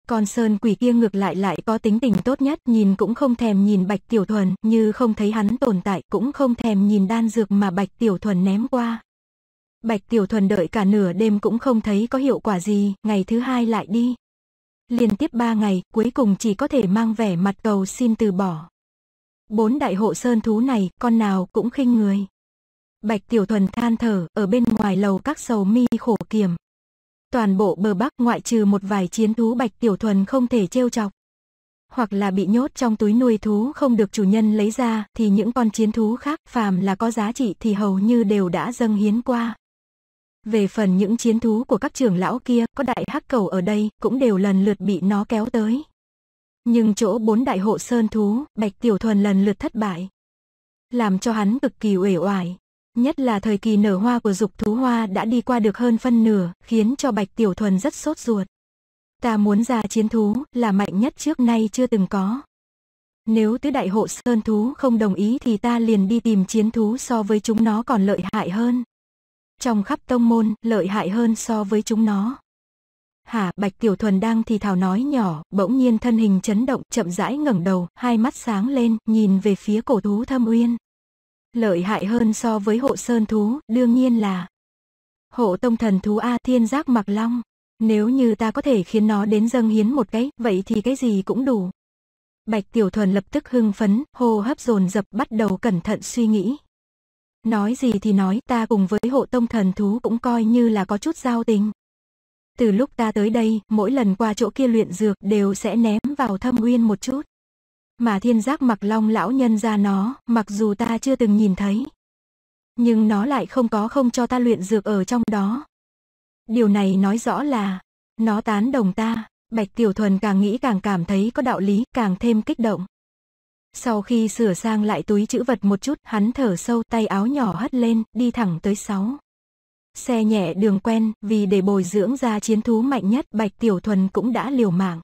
Còn sơn quỷ kia ngược lại lại có tính tình tốt nhất, nhìn cũng không thèm nhìn Bạch Tiểu Thuần, như không thấy hắn tồn tại, cũng không thèm nhìn đan dược mà Bạch Tiểu Thuần ném qua. Bạch Tiểu Thuần đợi cả nửa đêm cũng không thấy có hiệu quả gì, ngày thứ hai lại đi. Liên tiếp ba ngày, cuối cùng chỉ có thể mang vẻ mặt cầu xin từ bỏ. Bốn đại hộ sơn thú này, con nào cũng khinh người. Bạch Tiểu Thuần than thở, ở bên ngoài lầu các sầu mi khổ kiềm. Toàn bộ bờ Bắc ngoại trừ một vài chiến thú Bạch Tiểu Thuần không thể trêu chọc. Hoặc là bị nhốt trong túi nuôi thú không được chủ nhân lấy ra, thì những con chiến thú khác phàm là có giá trị thì hầu như đều đã dâng hiến qua. Về phần những chiến thú của các trưởng lão kia, có đại hắc cầu ở đây, cũng đều lần lượt bị nó kéo tới. Nhưng chỗ bốn đại hộ sơn thú, Bạch Tiểu Thuần lần lượt thất bại. Làm cho hắn cực kỳ uể oải nhất là thời kỳ nở hoa của dục thú hoa đã đi qua được hơn phân nửa, khiến cho Bạch Tiểu Thuần rất sốt ruột. Ta muốn ra chiến thú là mạnh nhất trước nay chưa từng có. Nếu tứ đại hộ sơn thú không đồng ý thì ta liền đi tìm chiến thú so với chúng nó còn lợi hại hơn. Trong khắp tông môn, lợi hại hơn so với chúng nó. Hả, Bạch Tiểu Thuần đang thì thào nói nhỏ, bỗng nhiên thân hình chấn động, chậm rãi ngẩng đầu, hai mắt sáng lên, nhìn về phía cổ thú thâm uyên lợi hại hơn so với hộ sơn thú, đương nhiên là hộ tông thần thú A thiên giác mặc long. Nếu như ta có thể khiến nó đến dâng hiến một cái, vậy thì cái gì cũng đủ. Bạch Tiểu Thuần lập tức hưng phấn, hô hấp dồn dập bắt đầu cẩn thận suy nghĩ. Nói gì thì nói, ta cùng với hộ tông thần thú cũng coi như là có chút giao tình. Từ lúc ta tới đây, mỗi lần qua chỗ kia luyện dược đều sẽ ném vào thâm nguyên một chút. Mà thiên giác mặc long lão nhân ra nó, mặc dù ta chưa từng nhìn thấy. Nhưng nó lại không có không cho ta luyện dược ở trong đó. Điều này nói rõ là, nó tán đồng ta, Bạch Tiểu Thuần càng nghĩ càng cảm thấy có đạo lý, càng thêm kích động. Sau khi sửa sang lại túi chữ vật một chút, hắn thở sâu tay áo nhỏ hất lên, đi thẳng tới sáu. Xe nhẹ đường quen, vì để bồi dưỡng ra chiến thú mạnh nhất, Bạch Tiểu Thuần cũng đã liều mạng.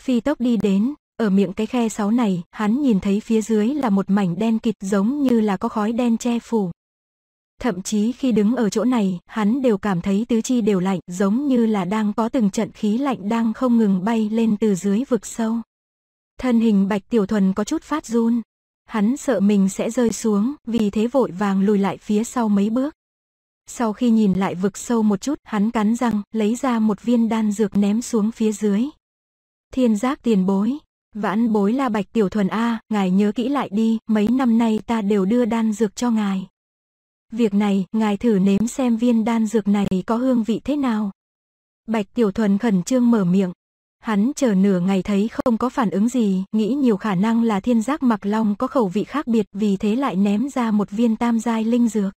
Phi tốc đi đến, ở miệng cái khe sáu này, hắn nhìn thấy phía dưới là một mảnh đen kịt giống như là có khói đen che phủ. Thậm chí khi đứng ở chỗ này, hắn đều cảm thấy tứ chi đều lạnh, giống như là đang có từng trận khí lạnh đang không ngừng bay lên từ dưới vực sâu. Thân hình Bạch Tiểu Thuần có chút phát run. Hắn sợ mình sẽ rơi xuống, vì thế vội vàng lùi lại phía sau mấy bước. Sau khi nhìn lại vực sâu một chút, hắn cắn răng, lấy ra một viên đan dược ném xuống phía dưới. Thiên giác tiền bối, Vãn bối là Bạch Tiểu Thuần A, ngài nhớ kỹ lại đi, mấy năm nay ta đều đưa đan dược cho ngài. Việc này, ngài thử nếm xem viên đan dược này có hương vị thế nào. Bạch Tiểu Thuần khẩn trương mở miệng. Hắn chờ nửa ngày thấy không có phản ứng gì, nghĩ nhiều khả năng là thiên giác mặc long có khẩu vị khác biệt vì thế lại ném ra một viên tam giai linh dược.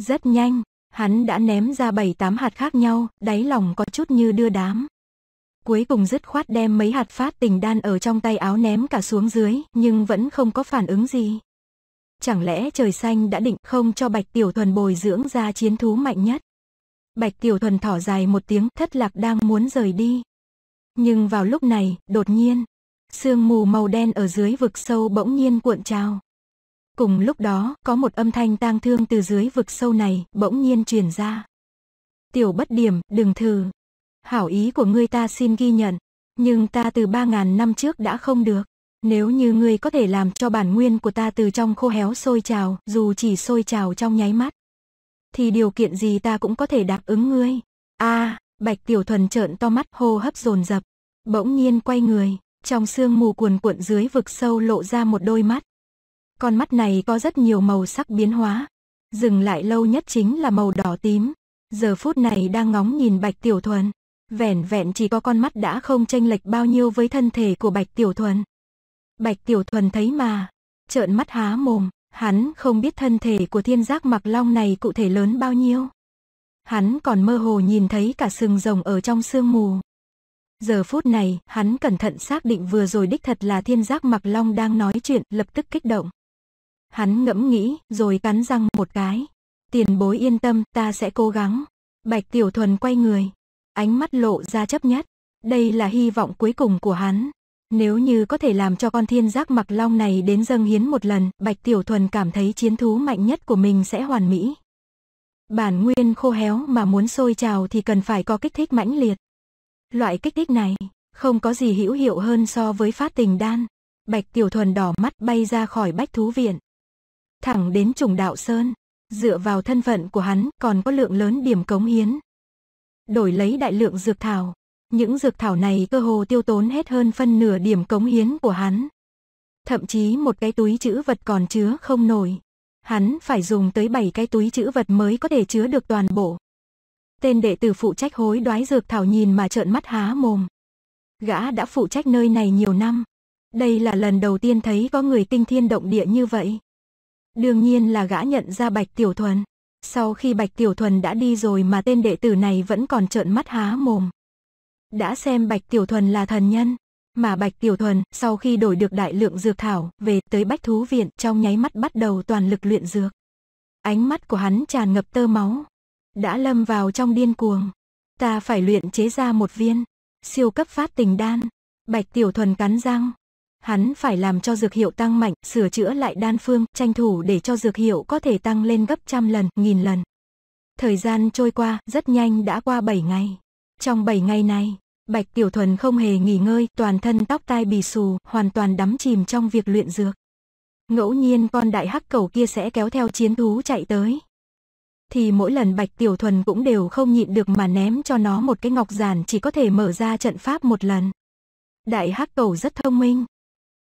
Rất nhanh, hắn đã ném ra bảy tám hạt khác nhau, đáy lòng có chút như đưa đám. Cuối cùng dứt khoát đem mấy hạt phát tình đan ở trong tay áo ném cả xuống dưới, nhưng vẫn không có phản ứng gì. Chẳng lẽ trời xanh đã định không cho Bạch Tiểu Thuần bồi dưỡng ra chiến thú mạnh nhất? Bạch Tiểu Thuần thỏ dài một tiếng thất lạc đang muốn rời đi. Nhưng vào lúc này, đột nhiên, sương mù màu đen ở dưới vực sâu bỗng nhiên cuộn trào. Cùng lúc đó, có một âm thanh tang thương từ dưới vực sâu này bỗng nhiên truyền ra. Tiểu bất điểm, đừng thử, Hảo ý của ngươi ta xin ghi nhận, nhưng ta từ 3.000 năm trước đã không được. Nếu như ngươi có thể làm cho bản nguyên của ta từ trong khô héo sôi trào, dù chỉ sôi trào trong nháy mắt, thì điều kiện gì ta cũng có thể đáp ứng ngươi. A, à, Bạch Tiểu Thuần trợn to mắt, hô hấp dồn dập, bỗng nhiên quay người, trong sương mù cuồn cuộn dưới vực sâu lộ ra một đôi mắt. Con mắt này có rất nhiều màu sắc biến hóa, dừng lại lâu nhất chính là màu đỏ tím. Giờ phút này đang ngóng nhìn Bạch Tiểu Thuần. Vẻn vẹn chỉ có con mắt đã không tranh lệch bao nhiêu với thân thể của Bạch Tiểu Thuần. Bạch Tiểu Thuần thấy mà, trợn mắt há mồm, hắn không biết thân thể của thiên giác mặc long này cụ thể lớn bao nhiêu. Hắn còn mơ hồ nhìn thấy cả sừng rồng ở trong sương mù. Giờ phút này, hắn cẩn thận xác định vừa rồi đích thật là thiên giác mặc long đang nói chuyện, lập tức kích động. Hắn ngẫm nghĩ, rồi cắn răng một cái. Tiền bối yên tâm, ta sẽ cố gắng. Bạch Tiểu Thuần quay người, ánh mắt lộ ra chấp nhất. Đây là hy vọng cuối cùng của hắn. Nếu như có thể làm cho con thiên giác mặc long này đến dâng hiến một lần, Bạch Tiểu Thuần cảm thấy chiến thú mạnh nhất của mình sẽ hoàn mỹ. Bản nguyên khô héo mà muốn sôi trào thì cần phải có kích thích mãnh liệt. Loại kích thích này, không có gì hữu hiệu hơn so với phát tình đan. Bạch Tiểu Thuần đỏ mắt bay ra khỏi bách thú viện. Thẳng đến trùng đạo Sơn, dựa vào thân phận của hắn còn có lượng lớn điểm cống hiến, đổi lấy đại lượng dược thảo. Những dược thảo này cơ hồ tiêu tốn hết hơn phân nửa điểm cống hiến của hắn. Thậm chí một cái túi chữ vật còn chứa không nổi. Hắn phải dùng tới 7 cái túi chữ vật mới có thể chứa được toàn bộ. Tên đệ tử phụ trách hối đoái dược thảo nhìn mà trợn mắt há mồm. Gã đã phụ trách nơi này nhiều năm. Đây là lần đầu tiên thấy có người kinh thiên động địa như vậy. Đương nhiên là gã nhận ra Bạch Tiểu Thuần. Sau khi Bạch Tiểu Thuần đã đi rồi mà tên đệ tử này vẫn còn trợn mắt há mồm. Đã xem Bạch Tiểu Thuần là thần nhân, mà Bạch Tiểu Thuần sau khi đổi được đại lượng dược thảo về tới Bách Thú Viện trong nháy mắt bắt đầu toàn lực luyện dược. Ánh mắt của hắn tràn ngập tơ máu, đã lâm vào trong điên cuồng. Ta phải luyện chế ra một viên siêu cấp phát tình đan. Bạch Tiểu Thuần cắn răng, Hắn phải làm cho dược hiệu tăng mạnh, sửa chữa lại đan phương, tranh thủ để cho dược hiệu có thể tăng lên gấp trăm lần, nghìn lần. Thời gian trôi qua, rất nhanh đã qua 7 ngày. Trong 7 ngày này, Bạch Tiểu Thuần không hề nghỉ ngơi, toàn thân tóc tai bì xù, hoàn toàn đắm chìm trong việc luyện dược. Ngẫu nhiên con đại hắc cầu kia sẽ kéo theo chiến thú chạy tới. Thì mỗi lần Bạch Tiểu Thuần cũng đều không nhịn được mà ném cho nó một cái ngọc giản chỉ có thể mở ra trận pháp một lần. Đại hắc cầu rất thông minh,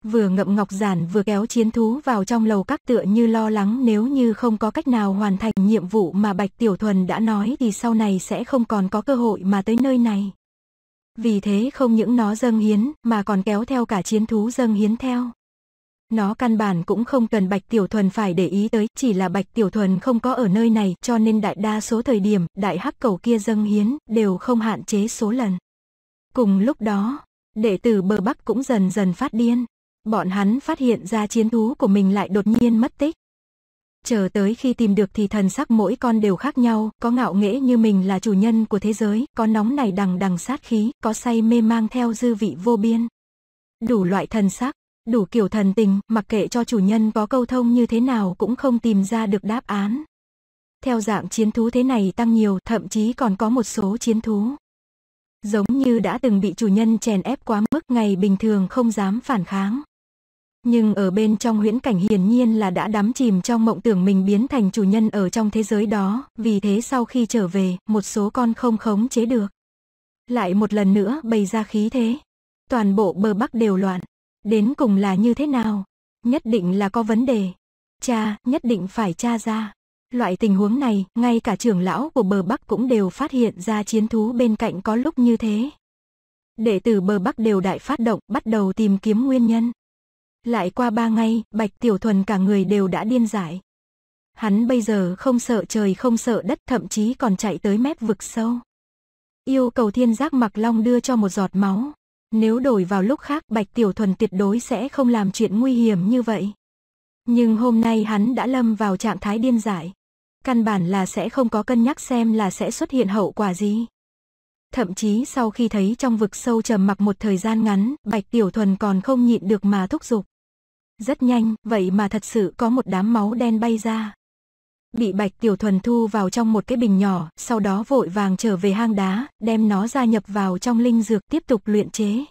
vừa ngậm ngọc giản vừa kéo chiến thú vào trong lầu các tựa như lo lắng nếu như không có cách nào hoàn thành nhiệm vụ mà Bạch Tiểu Thuần đã nói thì sau này sẽ không còn có cơ hội mà tới nơi này. Vì thế không những nó dâng hiến mà còn kéo theo cả chiến thú dâng hiến theo. Nó căn bản cũng không cần Bạch Tiểu Thuần phải để ý tới, chỉ là Bạch Tiểu Thuần không có ở nơi này cho nên đại đa số thời điểm đại hắc cầu kia dâng hiến đều không hạn chế số lần. Cùng lúc đó, đệ tử bờ Bắc cũng dần dần phát điên bọn hắn phát hiện ra chiến thú của mình lại đột nhiên mất tích. Chờ tới khi tìm được thì thần sắc mỗi con đều khác nhau, có ngạo nghễ như mình là chủ nhân của thế giới, có nóng nảy đằng đằng sát khí, có say mê mang theo dư vị vô biên. Đủ loại thần sắc, đủ kiểu thần tình, mặc kệ cho chủ nhân có câu thông như thế nào cũng không tìm ra được đáp án. Theo dạng chiến thú thế này tăng nhiều, thậm chí còn có một số chiến thú. Giống như đã từng bị chủ nhân chèn ép quá mức ngày bình thường không dám phản kháng nhưng ở bên trong huyễn cảnh hiển nhiên là đã đắm chìm trong mộng tưởng mình biến thành chủ nhân ở trong thế giới đó, vì thế sau khi trở về, một số con không khống chế được. Lại một lần nữa bày ra khí thế. Toàn bộ bờ bắc đều loạn. Đến cùng là như thế nào? Nhất định là có vấn đề. Cha, nhất định phải cha ra. Loại tình huống này, ngay cả trưởng lão của bờ bắc cũng đều phát hiện ra chiến thú bên cạnh có lúc như thế. Đệ tử bờ bắc đều đại phát động, bắt đầu tìm kiếm nguyên nhân. Lại qua ba ngày, Bạch Tiểu Thuần cả người đều đã điên dại. Hắn bây giờ không sợ trời không sợ đất thậm chí còn chạy tới mép vực sâu. Yêu cầu thiên giác mặc long đưa cho một giọt máu. Nếu đổi vào lúc khác Bạch Tiểu Thuần tuyệt đối sẽ không làm chuyện nguy hiểm như vậy. Nhưng hôm nay hắn đã lâm vào trạng thái điên dại. Căn bản là sẽ không có cân nhắc xem là sẽ xuất hiện hậu quả gì. Thậm chí sau khi thấy trong vực sâu trầm mặc một thời gian ngắn, Bạch Tiểu Thuần còn không nhịn được mà thúc giục. Rất nhanh, vậy mà thật sự có một đám máu đen bay ra. Bị Bạch Tiểu Thuần thu vào trong một cái bình nhỏ, sau đó vội vàng trở về hang đá, đem nó gia nhập vào trong linh dược tiếp tục luyện chế.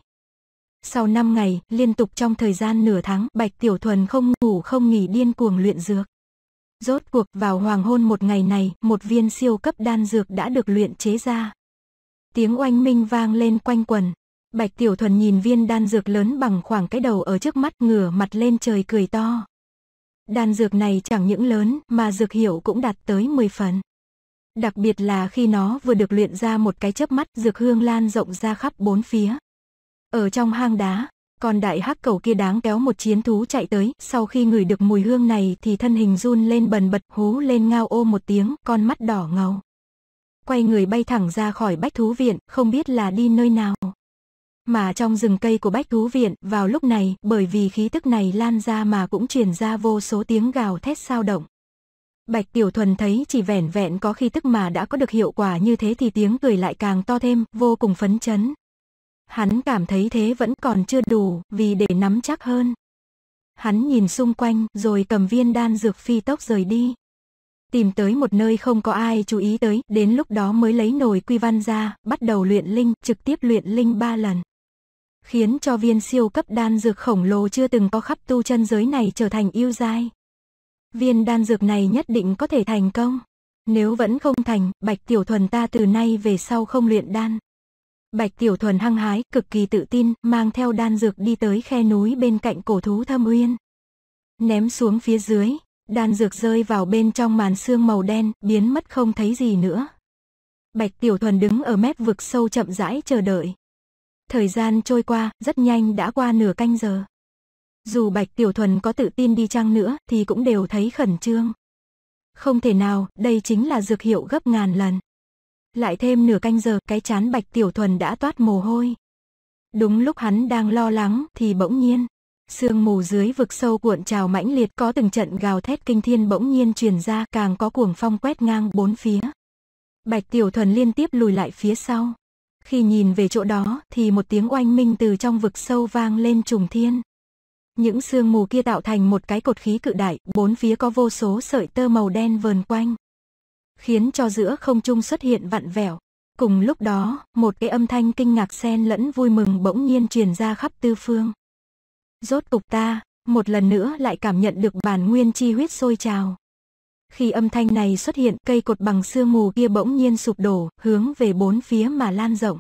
Sau 5 ngày, liên tục trong thời gian nửa tháng, Bạch Tiểu Thuần không ngủ không nghỉ điên cuồng luyện dược. Rốt cuộc vào hoàng hôn một ngày này, một viên siêu cấp đan dược đã được luyện chế ra. Tiếng oanh minh vang lên quanh quần, Bạch Tiểu Thuần nhìn viên đan dược lớn bằng khoảng cái đầu ở trước mắt ngửa mặt lên trời cười to. Đan dược này chẳng những lớn mà dược hiệu cũng đạt tới 10 phần. Đặc biệt là khi nó vừa được luyện ra một cái chớp mắt dược hương lan rộng ra khắp bốn phía. Ở trong hang đá, còn đại hắc cầu kia đáng kéo một chiến thú chạy tới, sau khi ngửi được mùi hương này thì thân hình run lên bần bật hú lên ngao ô một tiếng, con mắt đỏ ngầu. Quay người bay thẳng ra khỏi bách thú viện, không biết là đi nơi nào. Mà trong rừng cây của bách thú viện, vào lúc này, bởi vì khí tức này lan ra mà cũng truyền ra vô số tiếng gào thét sao động. Bạch Tiểu Thuần thấy chỉ vẻn vẹn có khí tức mà đã có được hiệu quả như thế thì tiếng cười lại càng to thêm, vô cùng phấn chấn. Hắn cảm thấy thế vẫn còn chưa đủ, vì để nắm chắc hơn. Hắn nhìn xung quanh, rồi cầm viên đan dược phi tốc rời đi. Tìm tới một nơi không có ai chú ý tới, đến lúc đó mới lấy nồi quy văn ra, bắt đầu luyện linh, trực tiếp luyện linh ba lần khiến cho viên siêu cấp đan dược khổng lồ chưa từng có khắp tu chân giới này trở thành yêu dai. Viên đan dược này nhất định có thể thành công. Nếu vẫn không thành, Bạch Tiểu Thuần ta từ nay về sau không luyện đan. Bạch Tiểu Thuần hăng hái, cực kỳ tự tin, mang theo đan dược đi tới khe núi bên cạnh cổ thú thâm uyên. Ném xuống phía dưới, đan dược rơi vào bên trong màn xương màu đen, biến mất không thấy gì nữa. Bạch Tiểu Thuần đứng ở mép vực sâu chậm rãi chờ đợi. Thời gian trôi qua, rất nhanh đã qua nửa canh giờ. Dù Bạch Tiểu Thuần có tự tin đi chăng nữa thì cũng đều thấy khẩn trương. Không thể nào, đây chính là dược hiệu gấp ngàn lần. Lại thêm nửa canh giờ, cái chán Bạch Tiểu Thuần đã toát mồ hôi. Đúng lúc hắn đang lo lắng thì bỗng nhiên, sương mù dưới vực sâu cuộn trào mãnh liệt có từng trận gào thét kinh thiên bỗng nhiên truyền ra càng có cuồng phong quét ngang bốn phía. Bạch Tiểu Thuần liên tiếp lùi lại phía sau. Khi nhìn về chỗ đó thì một tiếng oanh minh từ trong vực sâu vang lên trùng thiên. Những sương mù kia tạo thành một cái cột khí cự đại, bốn phía có vô số sợi tơ màu đen vờn quanh. Khiến cho giữa không trung xuất hiện vặn vẹo. Cùng lúc đó, một cái âm thanh kinh ngạc xen lẫn vui mừng bỗng nhiên truyền ra khắp tư phương. Rốt cục ta, một lần nữa lại cảm nhận được bản nguyên chi huyết sôi trào. Khi âm thanh này xuất hiện, cây cột bằng sương mù kia bỗng nhiên sụp đổ, hướng về bốn phía mà lan rộng.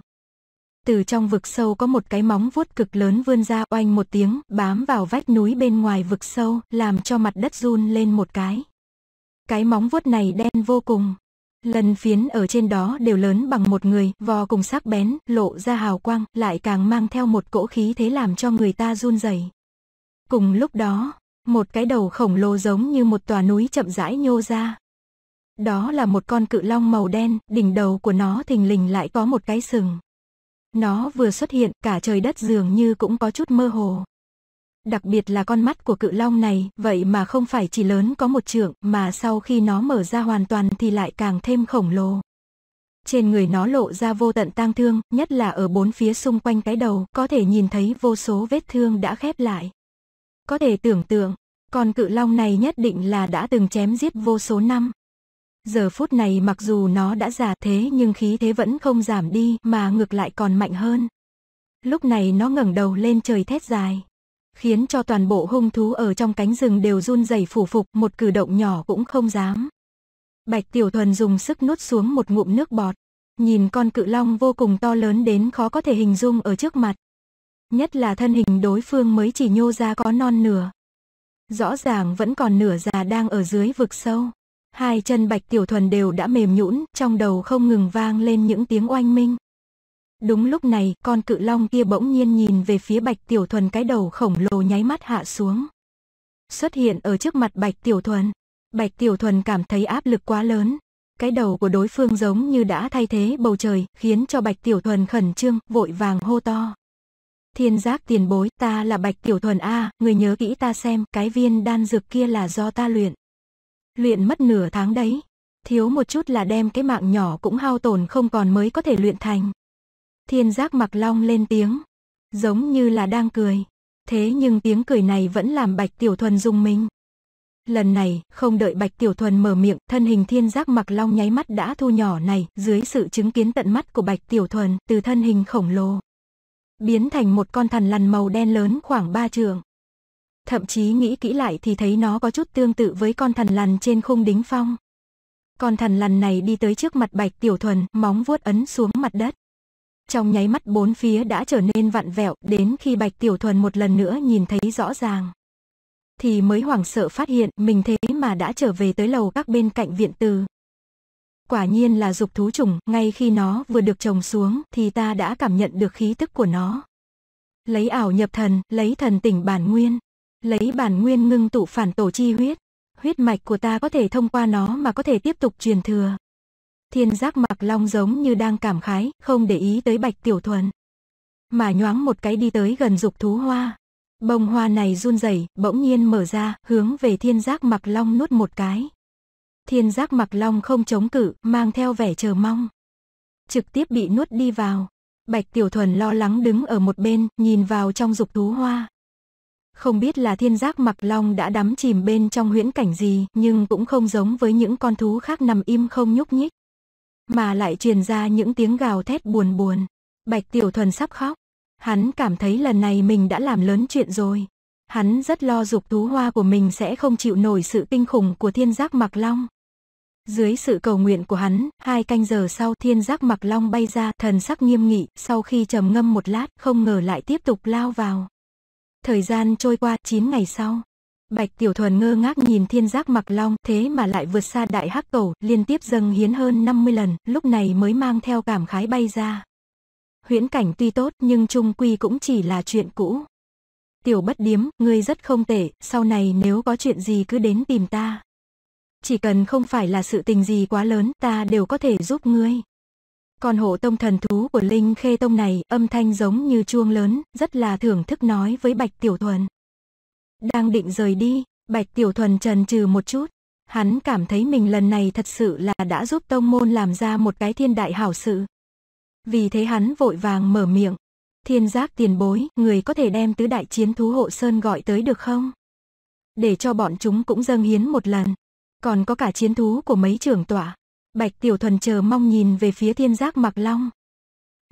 Từ trong vực sâu có một cái móng vuốt cực lớn vươn ra oanh một tiếng, bám vào vách núi bên ngoài vực sâu, làm cho mặt đất run lên một cái. Cái móng vuốt này đen vô cùng. Lần phiến ở trên đó đều lớn bằng một người, vò cùng sắc bén, lộ ra hào quang, lại càng mang theo một cỗ khí thế làm cho người ta run rẩy. Cùng lúc đó, một cái đầu khổng lồ giống như một tòa núi chậm rãi nhô ra. Đó là một con cự long màu đen, đỉnh đầu của nó thình lình lại có một cái sừng. Nó vừa xuất hiện, cả trời đất dường như cũng có chút mơ hồ. Đặc biệt là con mắt của cự long này, vậy mà không phải chỉ lớn có một trượng, mà sau khi nó mở ra hoàn toàn thì lại càng thêm khổng lồ. Trên người nó lộ ra vô tận tang thương, nhất là ở bốn phía xung quanh cái đầu, có thể nhìn thấy vô số vết thương đã khép lại. Có thể tưởng tượng, con cự long này nhất định là đã từng chém giết vô số năm. Giờ phút này mặc dù nó đã già thế nhưng khí thế vẫn không giảm đi mà ngược lại còn mạnh hơn. Lúc này nó ngẩng đầu lên trời thét dài. Khiến cho toàn bộ hung thú ở trong cánh rừng đều run rẩy phủ phục một cử động nhỏ cũng không dám. Bạch Tiểu Thuần dùng sức nuốt xuống một ngụm nước bọt. Nhìn con cự long vô cùng to lớn đến khó có thể hình dung ở trước mặt, nhất là thân hình đối phương mới chỉ nhô ra có non nửa. Rõ ràng vẫn còn nửa già đang ở dưới vực sâu. Hai chân Bạch Tiểu Thuần đều đã mềm nhũn, trong đầu không ngừng vang lên những tiếng oanh minh. Đúng lúc này, con cự long kia bỗng nhiên nhìn về phía Bạch Tiểu Thuần cái đầu khổng lồ nháy mắt hạ xuống. Xuất hiện ở trước mặt Bạch Tiểu Thuần. Bạch Tiểu Thuần cảm thấy áp lực quá lớn. Cái đầu của đối phương giống như đã thay thế bầu trời, khiến cho Bạch Tiểu Thuần khẩn trương, vội vàng hô to. Thiên giác tiền bối, ta là Bạch Tiểu Thuần A, người nhớ kỹ ta xem, cái viên đan dược kia là do ta luyện. Luyện mất nửa tháng đấy, thiếu một chút là đem cái mạng nhỏ cũng hao tổn không còn mới có thể luyện thành. Thiên giác mặc long lên tiếng, giống như là đang cười. Thế nhưng tiếng cười này vẫn làm Bạch Tiểu Thuần rung mình. Lần này, không đợi Bạch Tiểu Thuần mở miệng, thân hình thiên giác mặc long nháy mắt đã thu nhỏ này, dưới sự chứng kiến tận mắt của Bạch Tiểu Thuần, từ thân hình khổng lồ, biến thành một con thằn lằn màu đen lớn khoảng 3 trường. Thậm chí nghĩ kỹ lại thì thấy nó có chút tương tự với con thằn lằn trên khung đính phong. Con thằn lằn này đi tới trước mặt Bạch Tiểu Thuần, móng vuốt ấn xuống mặt đất. Trong nháy mắt bốn phía đã trở nên vặn vẹo, đến khi Bạch Tiểu Thuần một lần nữa nhìn thấy rõ ràng. Thì mới hoảng sợ phát hiện mình thế mà đã trở về tới lầu các bên cạnh viện từ quả nhiên là dục thú trùng, ngay khi nó vừa được trồng xuống thì ta đã cảm nhận được khí tức của nó. Lấy ảo nhập thần, lấy thần tỉnh bản nguyên, lấy bản nguyên ngưng tụ phản tổ chi huyết, huyết mạch của ta có thể thông qua nó mà có thể tiếp tục truyền thừa. Thiên giác mặc long giống như đang cảm khái, không để ý tới bạch tiểu thuần. Mà nhoáng một cái đi tới gần dục thú hoa. Bông hoa này run rẩy, bỗng nhiên mở ra, hướng về thiên giác mặc long nuốt một cái thiên giác mặc long không chống cự, mang theo vẻ chờ mong. Trực tiếp bị nuốt đi vào. Bạch Tiểu Thuần lo lắng đứng ở một bên, nhìn vào trong dục thú hoa. Không biết là thiên giác mặc long đã đắm chìm bên trong huyễn cảnh gì, nhưng cũng không giống với những con thú khác nằm im không nhúc nhích. Mà lại truyền ra những tiếng gào thét buồn buồn. Bạch Tiểu Thuần sắp khóc. Hắn cảm thấy lần này mình đã làm lớn chuyện rồi. Hắn rất lo dục thú hoa của mình sẽ không chịu nổi sự kinh khủng của thiên giác mặc long. Dưới sự cầu nguyện của hắn, hai canh giờ sau thiên giác mặc long bay ra thần sắc nghiêm nghị, sau khi trầm ngâm một lát không ngờ lại tiếp tục lao vào. Thời gian trôi qua 9 ngày sau. Bạch Tiểu Thuần ngơ ngác nhìn thiên giác mặc long thế mà lại vượt xa đại hắc cầu, liên tiếp dâng hiến hơn 50 lần, lúc này mới mang theo cảm khái bay ra. Huyễn cảnh tuy tốt nhưng trung quy cũng chỉ là chuyện cũ. Tiểu bất điếm, ngươi rất không tệ, sau này nếu có chuyện gì cứ đến tìm ta chỉ cần không phải là sự tình gì quá lớn ta đều có thể giúp ngươi. Còn hộ tông thần thú của Linh Khê Tông này âm thanh giống như chuông lớn, rất là thưởng thức nói với Bạch Tiểu Thuần. Đang định rời đi, Bạch Tiểu Thuần trần trừ một chút. Hắn cảm thấy mình lần này thật sự là đã giúp tông môn làm ra một cái thiên đại hảo sự. Vì thế hắn vội vàng mở miệng. Thiên giác tiền bối, người có thể đem tứ đại chiến thú hộ sơn gọi tới được không? Để cho bọn chúng cũng dâng hiến một lần còn có cả chiến thú của mấy trưởng tọa Bạch Tiểu Thuần chờ mong nhìn về phía thiên giác mặc long.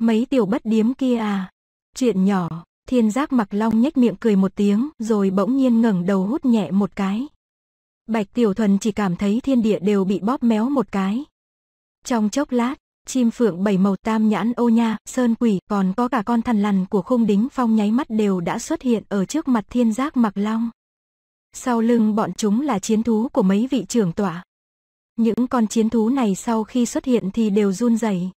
Mấy tiểu bất điếm kia à? Chuyện nhỏ, thiên giác mặc long nhếch miệng cười một tiếng rồi bỗng nhiên ngẩng đầu hút nhẹ một cái. Bạch Tiểu Thuần chỉ cảm thấy thiên địa đều bị bóp méo một cái. Trong chốc lát, chim phượng bảy màu tam nhãn ô nha, sơn quỷ còn có cả con thằn lằn của khung đính phong nháy mắt đều đã xuất hiện ở trước mặt thiên giác mặc long. Sau lưng bọn chúng là chiến thú của mấy vị trưởng tọa. Những con chiến thú này sau khi xuất hiện thì đều run rẩy.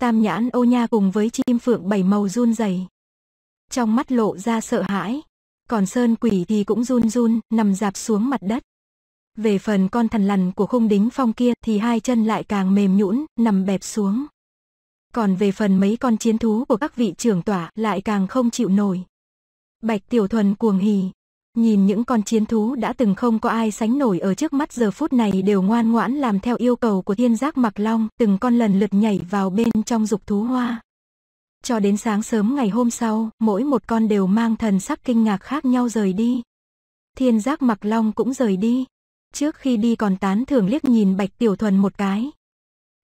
Tam nhãn ô nha cùng với chim phượng bảy màu run rẩy. Trong mắt lộ ra sợ hãi. Còn sơn quỷ thì cũng run run, nằm dạp xuống mặt đất. Về phần con thần lằn của khung đính phong kia thì hai chân lại càng mềm nhũn, nằm bẹp xuống. Còn về phần mấy con chiến thú của các vị trưởng tỏa lại càng không chịu nổi. Bạch Tiểu Thuần cuồng hì. Nhìn những con chiến thú đã từng không có ai sánh nổi ở trước mắt giờ phút này đều ngoan ngoãn làm theo yêu cầu của thiên giác mặc long, từng con lần lượt nhảy vào bên trong dục thú hoa. Cho đến sáng sớm ngày hôm sau, mỗi một con đều mang thần sắc kinh ngạc khác nhau rời đi. Thiên giác mặc long cũng rời đi. Trước khi đi còn tán thưởng liếc nhìn Bạch Tiểu Thuần một cái.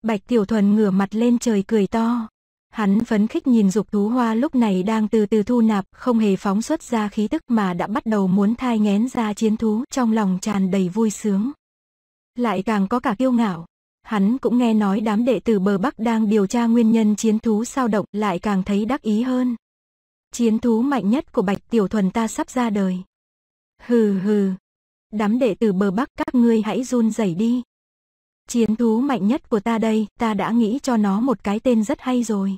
Bạch Tiểu Thuần ngửa mặt lên trời cười to. Hắn phấn khích nhìn dục thú hoa lúc này đang từ từ thu nạp, không hề phóng xuất ra khí tức mà đã bắt đầu muốn thai ngén ra chiến thú, trong lòng tràn đầy vui sướng. Lại càng có cả kiêu ngạo. Hắn cũng nghe nói đám đệ tử bờ Bắc đang điều tra nguyên nhân chiến thú sao động, lại càng thấy đắc ý hơn. Chiến thú mạnh nhất của Bạch Tiểu Thuần ta sắp ra đời. Hừ hừ. Đám đệ tử bờ Bắc các ngươi hãy run rẩy đi. Chiến thú mạnh nhất của ta đây, ta đã nghĩ cho nó một cái tên rất hay rồi.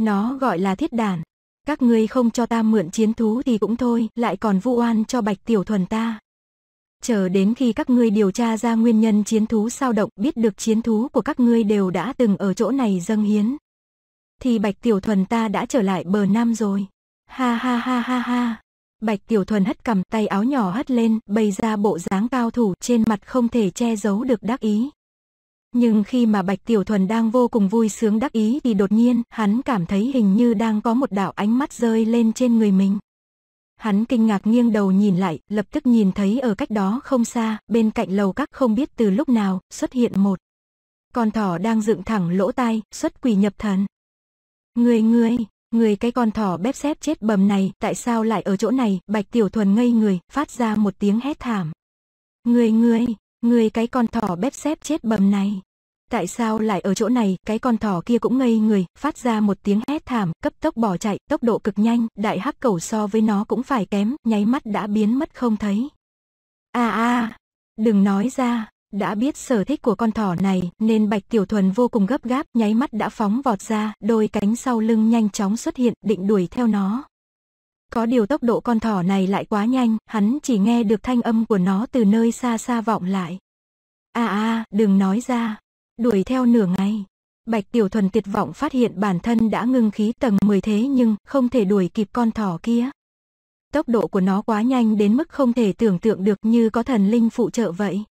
Nó gọi là thiết đản. Các ngươi không cho ta mượn chiến thú thì cũng thôi, lại còn vu oan cho Bạch Tiểu Thuần ta. Chờ đến khi các ngươi điều tra ra nguyên nhân chiến thú sao động, biết được chiến thú của các ngươi đều đã từng ở chỗ này dâng hiến. Thì Bạch Tiểu Thuần ta đã trở lại bờ Nam rồi. Ha ha ha ha ha. Bạch Tiểu Thuần hất cầm tay áo nhỏ hất lên, bày ra bộ dáng cao thủ trên mặt không thể che giấu được đắc ý. Nhưng khi mà Bạch Tiểu Thuần đang vô cùng vui sướng đắc ý thì đột nhiên hắn cảm thấy hình như đang có một đạo ánh mắt rơi lên trên người mình. Hắn kinh ngạc nghiêng đầu nhìn lại, lập tức nhìn thấy ở cách đó không xa, bên cạnh lầu các không biết từ lúc nào, xuất hiện một. Con thỏ đang dựng thẳng lỗ tai, xuất quỷ nhập thần. Người người, Người cái con thỏ bếp xếp chết bầm này, tại sao lại ở chỗ này? Bạch Tiểu Thuần ngây người, phát ra một tiếng hét thảm. Người người, người cái con thỏ bếp xếp chết bầm này. Tại sao lại ở chỗ này, cái con thỏ kia cũng ngây người, phát ra một tiếng hét thảm, cấp tốc bỏ chạy, tốc độ cực nhanh, đại hắc cầu so với nó cũng phải kém, nháy mắt đã biến mất không thấy. a a đừng nói ra, đã biết sở thích của con thỏ này nên Bạch Tiểu Thuần vô cùng gấp gáp nháy mắt đã phóng vọt ra, đôi cánh sau lưng nhanh chóng xuất hiện định đuổi theo nó. Có điều tốc độ con thỏ này lại quá nhanh, hắn chỉ nghe được thanh âm của nó từ nơi xa xa vọng lại. a à a à, đừng nói ra. Đuổi theo nửa ngày. Bạch Tiểu Thuần tuyệt vọng phát hiện bản thân đã ngưng khí tầng 10 thế nhưng không thể đuổi kịp con thỏ kia. Tốc độ của nó quá nhanh đến mức không thể tưởng tượng được như có thần linh phụ trợ vậy.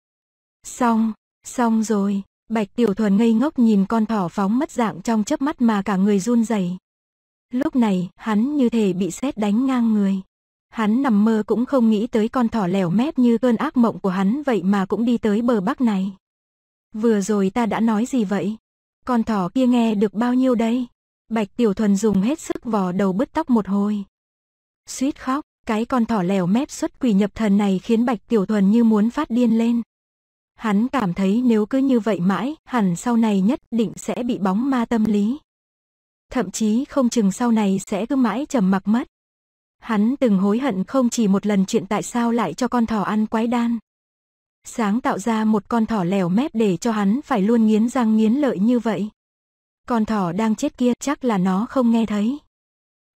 Xong, xong rồi, Bạch Tiểu Thuần ngây ngốc nhìn con thỏ phóng mất dạng trong chớp mắt mà cả người run rẩy. Lúc này, hắn như thể bị sét đánh ngang người. Hắn nằm mơ cũng không nghĩ tới con thỏ lẻo mép như cơn ác mộng của hắn vậy mà cũng đi tới bờ bắc này. Vừa rồi ta đã nói gì vậy? Con thỏ kia nghe được bao nhiêu đây? Bạch Tiểu Thuần dùng hết sức vò đầu bứt tóc một hồi. Suýt khóc, cái con thỏ lèo mép xuất quỷ nhập thần này khiến Bạch Tiểu Thuần như muốn phát điên lên. Hắn cảm thấy nếu cứ như vậy mãi, hẳn sau này nhất định sẽ bị bóng ma tâm lý. Thậm chí không chừng sau này sẽ cứ mãi trầm mặc mất. Hắn từng hối hận không chỉ một lần chuyện tại sao lại cho con thỏ ăn quái đan. Sáng tạo ra một con thỏ lèo mép để cho hắn phải luôn nghiến răng nghiến lợi như vậy. Con thỏ đang chết kia chắc là nó không nghe thấy.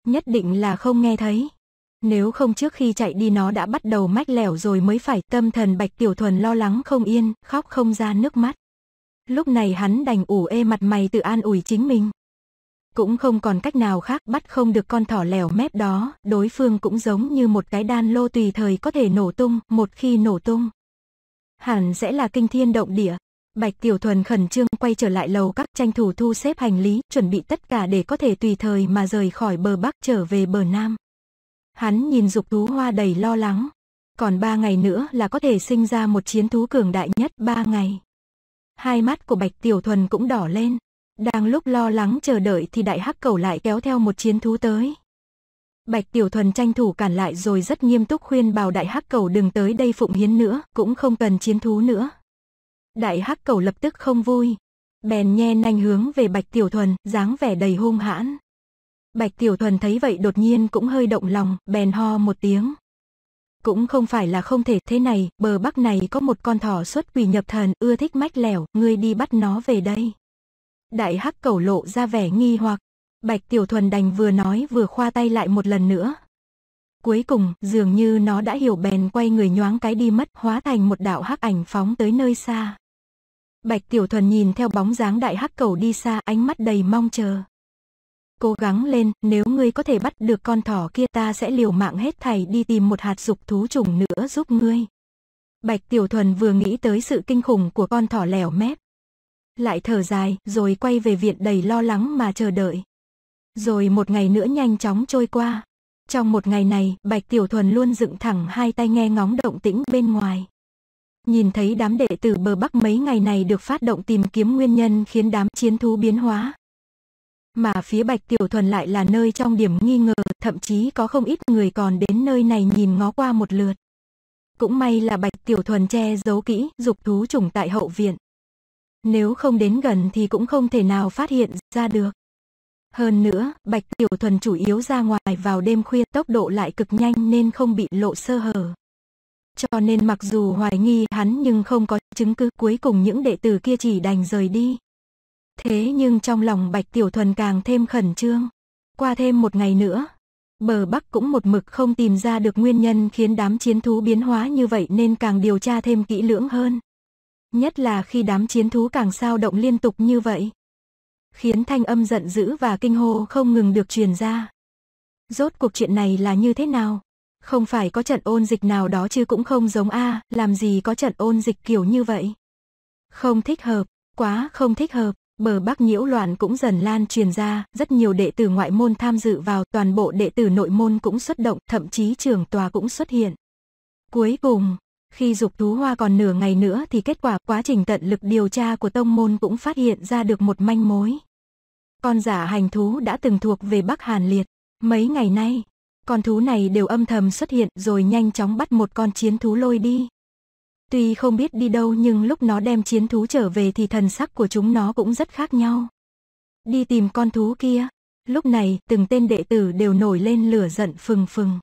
Nhất định là không nghe thấy. Nếu không trước khi chạy đi nó đã bắt đầu mách lẻo rồi mới phải tâm thần Bạch Tiểu Thuần lo lắng không yên, khóc không ra nước mắt. Lúc này hắn đành ủ ê mặt mày tự an ủi chính mình. Cũng không còn cách nào khác bắt không được con thỏ lẻo mép đó, đối phương cũng giống như một cái đan lô tùy thời có thể nổ tung, một khi nổ tung. Hẳn sẽ là kinh thiên động địa. Bạch Tiểu Thuần khẩn trương quay trở lại lầu các tranh thủ thu xếp hành lý, chuẩn bị tất cả để có thể tùy thời mà rời khỏi bờ Bắc trở về bờ Nam. Hắn nhìn dục thú hoa đầy lo lắng. Còn ba ngày nữa là có thể sinh ra một chiến thú cường đại nhất ba ngày. Hai mắt của Bạch Tiểu Thuần cũng đỏ lên. Đang lúc lo lắng chờ đợi thì đại hắc cầu lại kéo theo một chiến thú tới. Bạch Tiểu Thuần tranh thủ cản lại rồi rất nghiêm túc khuyên bảo đại hắc cầu đừng tới đây phụng hiến nữa, cũng không cần chiến thú nữa. Đại hắc cầu lập tức không vui. Bèn nhe nanh hướng về Bạch Tiểu Thuần, dáng vẻ đầy hung hãn. Bạch Tiểu Thuần thấy vậy đột nhiên cũng hơi động lòng, bèn ho một tiếng. Cũng không phải là không thể thế này, bờ bắc này có một con thỏ xuất quỷ nhập thần, ưa thích mách lẻo, ngươi đi bắt nó về đây. Đại hắc cẩu lộ ra vẻ nghi hoặc, Bạch Tiểu Thuần đành vừa nói vừa khoa tay lại một lần nữa. Cuối cùng, dường như nó đã hiểu bèn quay người nhoáng cái đi mất, hóa thành một đạo hắc ảnh phóng tới nơi xa. Bạch Tiểu Thuần nhìn theo bóng dáng đại hắc cầu đi xa, ánh mắt đầy mong chờ. Cố gắng lên, nếu ngươi có thể bắt được con thỏ kia ta sẽ liều mạng hết thảy đi tìm một hạt dục thú trùng nữa giúp ngươi. Bạch Tiểu Thuần vừa nghĩ tới sự kinh khủng của con thỏ lẻo mép. Lại thở dài, rồi quay về viện đầy lo lắng mà chờ đợi. Rồi một ngày nữa nhanh chóng trôi qua. Trong một ngày này, Bạch Tiểu Thuần luôn dựng thẳng hai tay nghe ngóng động tĩnh bên ngoài. Nhìn thấy đám đệ tử bờ Bắc mấy ngày này được phát động tìm kiếm nguyên nhân khiến đám chiến thú biến hóa, mà phía Bạch Tiểu Thuần lại là nơi trong điểm nghi ngờ, thậm chí có không ít người còn đến nơi này nhìn ngó qua một lượt. Cũng may là Bạch Tiểu Thuần che giấu kỹ, dục thú trùng tại hậu viện. Nếu không đến gần thì cũng không thể nào phát hiện ra được. Hơn nữa, Bạch Tiểu Thuần chủ yếu ra ngoài vào đêm khuya tốc độ lại cực nhanh nên không bị lộ sơ hở. Cho nên mặc dù hoài nghi hắn nhưng không có chứng cứ cuối cùng những đệ tử kia chỉ đành rời đi. Thế nhưng trong lòng Bạch Tiểu Thuần càng thêm khẩn trương. Qua thêm một ngày nữa, bờ Bắc cũng một mực không tìm ra được nguyên nhân khiến đám chiến thú biến hóa như vậy nên càng điều tra thêm kỹ lưỡng hơn. Nhất là khi đám chiến thú càng sao động liên tục như vậy. Khiến thanh âm giận dữ và kinh hô không ngừng được truyền ra. Rốt cuộc chuyện này là như thế nào? Không phải có trận ôn dịch nào đó chứ cũng không giống A, làm gì có trận ôn dịch kiểu như vậy. Không thích hợp, quá không thích hợp bờ Bắc nhiễu loạn cũng dần lan truyền ra, rất nhiều đệ tử ngoại môn tham dự vào, toàn bộ đệ tử nội môn cũng xuất động, thậm chí trường tòa cũng xuất hiện. Cuối cùng, khi dục thú hoa còn nửa ngày nữa thì kết quả quá trình tận lực điều tra của tông môn cũng phát hiện ra được một manh mối. Con giả hành thú đã từng thuộc về Bắc Hàn Liệt. Mấy ngày nay, con thú này đều âm thầm xuất hiện rồi nhanh chóng bắt một con chiến thú lôi đi. Tuy không biết đi đâu nhưng lúc nó đem chiến thú trở về thì thần sắc của chúng nó cũng rất khác nhau. Đi tìm con thú kia. Lúc này, từng tên đệ tử đều nổi lên lửa giận phừng phừng.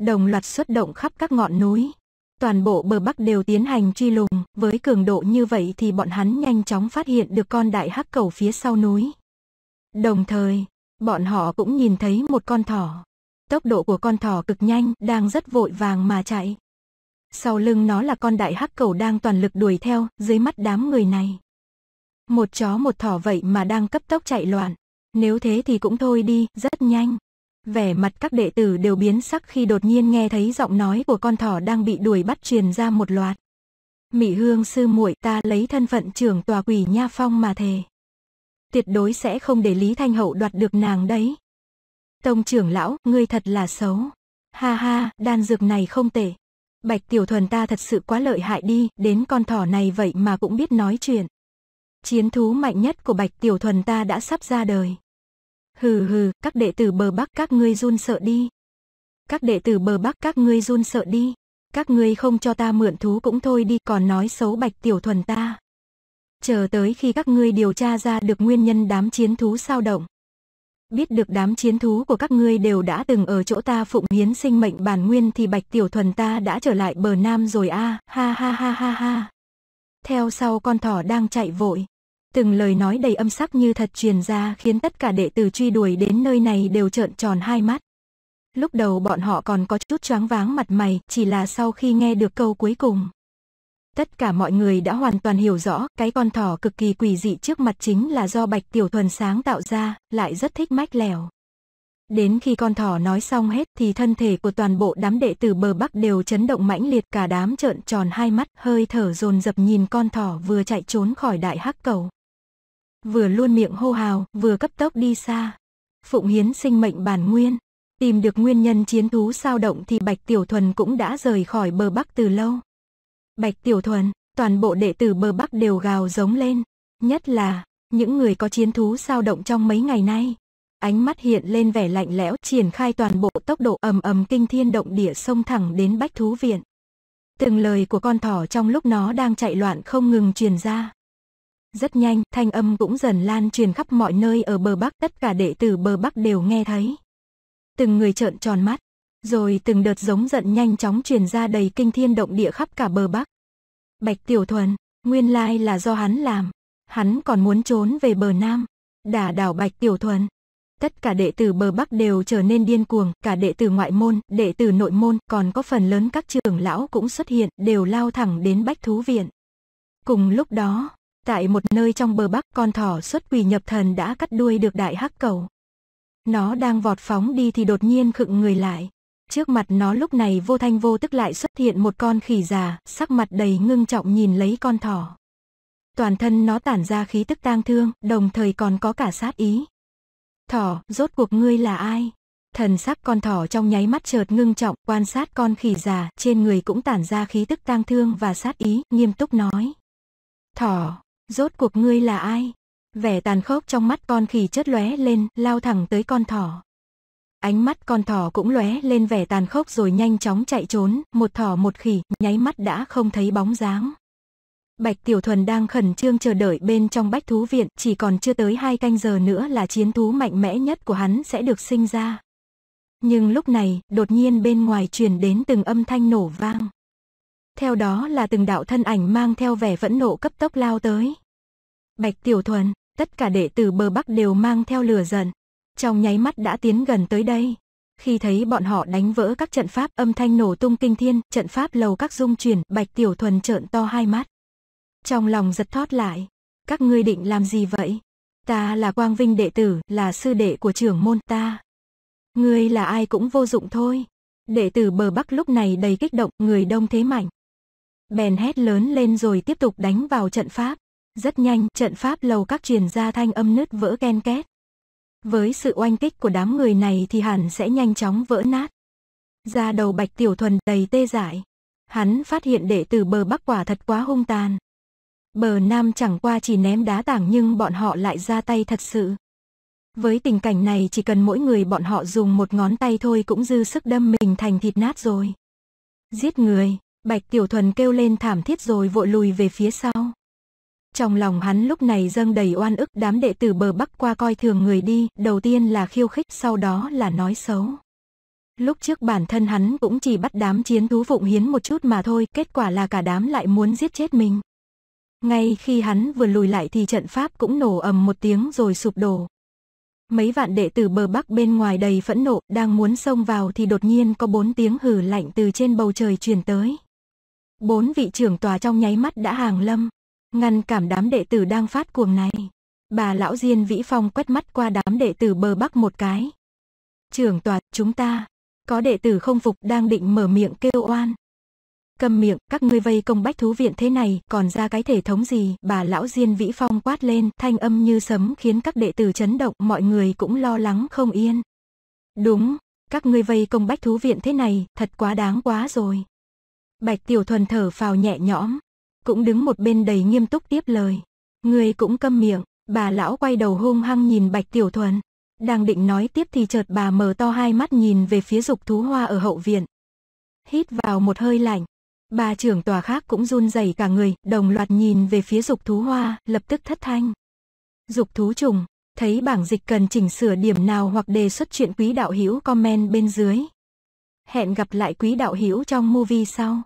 Đồng loạt xuất động khắp các ngọn núi. Toàn bộ bờ Bắc đều tiến hành truy lùng, với cường độ như vậy thì bọn hắn nhanh chóng phát hiện được con đại hắc cầu phía sau núi. Đồng thời, bọn họ cũng nhìn thấy một con thỏ. Tốc độ của con thỏ cực nhanh, đang rất vội vàng mà chạy. Sau lưng nó là con đại hắc cầu đang toàn lực đuổi theo, dưới mắt đám người này. Một chó một thỏ vậy mà đang cấp tốc chạy loạn. Nếu thế thì cũng thôi đi, rất nhanh. Vẻ mặt các đệ tử đều biến sắc khi đột nhiên nghe thấy giọng nói của con thỏ đang bị đuổi bắt truyền ra một loạt. Mỹ hương sư muội ta lấy thân phận trưởng tòa quỷ nha phong mà thề. Tuyệt đối sẽ không để Lý Thanh Hậu đoạt được nàng đấy. Tông trưởng lão, ngươi thật là xấu. Ha ha, đan dược này không tệ. Bạch Tiểu Thuần ta thật sự quá lợi hại đi, đến con thỏ này vậy mà cũng biết nói chuyện. Chiến thú mạnh nhất của Bạch Tiểu Thuần ta đã sắp ra đời. Hừ hừ, các đệ tử bờ Bắc các ngươi run sợ đi. Các đệ tử bờ Bắc các ngươi run sợ đi. Các ngươi không cho ta mượn thú cũng thôi đi, còn nói xấu Bạch Tiểu Thuần ta. Chờ tới khi các ngươi điều tra ra được nguyên nhân đám chiến thú sao động, biết được đám chiến thú của các ngươi đều đã từng ở chỗ ta phụng hiến sinh mệnh bản nguyên thì bạch tiểu thuần ta đã trở lại bờ nam rồi a à, ha ha ha ha ha. Theo sau con thỏ đang chạy vội. Từng lời nói đầy âm sắc như thật truyền ra khiến tất cả đệ tử truy đuổi đến nơi này đều trợn tròn hai mắt. Lúc đầu bọn họ còn có chút choáng váng mặt mày, chỉ là sau khi nghe được câu cuối cùng, Tất cả mọi người đã hoàn toàn hiểu rõ, cái con thỏ cực kỳ quỷ dị trước mặt chính là do Bạch Tiểu Thuần sáng tạo ra, lại rất thích mách lèo. Đến khi con thỏ nói xong hết thì thân thể của toàn bộ đám đệ tử bờ Bắc đều chấn động mãnh liệt cả đám trợn tròn hai mắt, hơi thở dồn dập nhìn con thỏ vừa chạy trốn khỏi đại hắc cầu. Vừa luôn miệng hô hào, vừa cấp tốc đi xa. Phụng hiến sinh mệnh bản nguyên, tìm được nguyên nhân chiến thú sao động thì Bạch Tiểu Thuần cũng đã rời khỏi bờ Bắc từ lâu. Bạch Tiểu Thuần, toàn bộ đệ tử bờ Bắc đều gào giống lên, nhất là những người có chiến thú sao động trong mấy ngày nay. Ánh mắt hiện lên vẻ lạnh lẽo, triển khai toàn bộ tốc độ ầm ầm kinh thiên động địa xông thẳng đến Bách thú viện. Từng lời của con thỏ trong lúc nó đang chạy loạn không ngừng truyền ra. Rất nhanh, thanh âm cũng dần lan truyền khắp mọi nơi ở bờ Bắc, tất cả đệ tử bờ Bắc đều nghe thấy. Từng người trợn tròn mắt, rồi từng đợt giống giận nhanh chóng truyền ra đầy kinh thiên động địa khắp cả bờ Bắc. Bạch Tiểu Thuần, nguyên lai là do hắn làm. Hắn còn muốn trốn về bờ Nam, đả đảo Bạch Tiểu Thuần. Tất cả đệ tử bờ Bắc đều trở nên điên cuồng, cả đệ tử ngoại môn, đệ tử nội môn, còn có phần lớn các trưởng lão cũng xuất hiện, đều lao thẳng đến Bách Thú Viện. Cùng lúc đó, tại một nơi trong bờ Bắc, con thỏ xuất quỷ nhập thần đã cắt đuôi được đại hắc cầu. Nó đang vọt phóng đi thì đột nhiên khựng người lại. Trước mặt nó lúc này vô thanh vô tức lại xuất hiện một con khỉ già, sắc mặt đầy ngưng trọng nhìn lấy con thỏ. Toàn thân nó tản ra khí tức tang thương, đồng thời còn có cả sát ý. Thỏ, rốt cuộc ngươi là ai? Thần sắc con thỏ trong nháy mắt chợt ngưng trọng, quan sát con khỉ già, trên người cũng tản ra khí tức tang thương và sát ý, nghiêm túc nói. Thỏ, rốt cuộc ngươi là ai? Vẻ tàn khốc trong mắt con khỉ chớt lóe lên, lao thẳng tới con thỏ. Ánh mắt con thỏ cũng lóe lên vẻ tàn khốc rồi nhanh chóng chạy trốn, một thỏ một khỉ, nháy mắt đã không thấy bóng dáng. Bạch Tiểu Thuần đang khẩn trương chờ đợi bên trong bách thú viện, chỉ còn chưa tới hai canh giờ nữa là chiến thú mạnh mẽ nhất của hắn sẽ được sinh ra. Nhưng lúc này, đột nhiên bên ngoài truyền đến từng âm thanh nổ vang. Theo đó là từng đạo thân ảnh mang theo vẻ vẫn nộ cấp tốc lao tới. Bạch Tiểu Thuần, tất cả đệ tử bờ Bắc đều mang theo lửa giận trong nháy mắt đã tiến gần tới đây. Khi thấy bọn họ đánh vỡ các trận pháp âm thanh nổ tung kinh thiên, trận pháp lầu các dung chuyển, Bạch Tiểu Thuần trợn to hai mắt. Trong lòng giật thót lại, các ngươi định làm gì vậy? Ta là Quang Vinh đệ tử, là sư đệ của trưởng môn ta. Ngươi là ai cũng vô dụng thôi. Đệ tử bờ bắc lúc này đầy kích động, người đông thế mạnh. Bèn hét lớn lên rồi tiếp tục đánh vào trận pháp. Rất nhanh, trận pháp lầu các truyền ra thanh âm nứt vỡ ken két. Với sự oanh kích của đám người này thì hẳn sẽ nhanh chóng vỡ nát. Ra đầu Bạch Tiểu Thuần đầy tê dại. Hắn phát hiện đệ tử bờ Bắc quả thật quá hung tàn. Bờ Nam chẳng qua chỉ ném đá tảng nhưng bọn họ lại ra tay thật sự. Với tình cảnh này chỉ cần mỗi người bọn họ dùng một ngón tay thôi cũng dư sức đâm mình thành thịt nát rồi. Giết người, Bạch Tiểu Thuần kêu lên thảm thiết rồi vội lùi về phía sau. Trong lòng hắn lúc này dâng đầy oan ức đám đệ tử bờ bắc qua coi thường người đi, đầu tiên là khiêu khích sau đó là nói xấu. Lúc trước bản thân hắn cũng chỉ bắt đám chiến thú phụng hiến một chút mà thôi, kết quả là cả đám lại muốn giết chết mình. Ngay khi hắn vừa lùi lại thì trận pháp cũng nổ ầm một tiếng rồi sụp đổ. Mấy vạn đệ tử bờ bắc bên ngoài đầy phẫn nộ, đang muốn xông vào thì đột nhiên có bốn tiếng hử lạnh từ trên bầu trời truyền tới. Bốn vị trưởng tòa trong nháy mắt đã hàng lâm, ngăn cảm đám đệ tử đang phát cuồng này. Bà lão Diên Vĩ Phong quét mắt qua đám đệ tử bờ bắc một cái. Trưởng tòa, chúng ta, có đệ tử không phục đang định mở miệng kêu oan. Cầm miệng, các ngươi vây công bách thú viện thế này, còn ra cái thể thống gì, bà lão Diên Vĩ Phong quát lên, thanh âm như sấm khiến các đệ tử chấn động, mọi người cũng lo lắng không yên. Đúng, các ngươi vây công bách thú viện thế này, thật quá đáng quá rồi. Bạch Tiểu Thuần thở phào nhẹ nhõm, cũng đứng một bên đầy nghiêm túc tiếp lời. Người cũng câm miệng, bà lão quay đầu hung hăng nhìn Bạch Tiểu Thuần. Đang định nói tiếp thì chợt bà mở to hai mắt nhìn về phía dục thú hoa ở hậu viện. Hít vào một hơi lạnh, bà trưởng tòa khác cũng run rẩy cả người, đồng loạt nhìn về phía dục thú hoa, lập tức thất thanh. Dục thú trùng, thấy bảng dịch cần chỉnh sửa điểm nào hoặc đề xuất chuyện quý đạo hữu comment bên dưới. Hẹn gặp lại quý đạo hữu trong movie sau.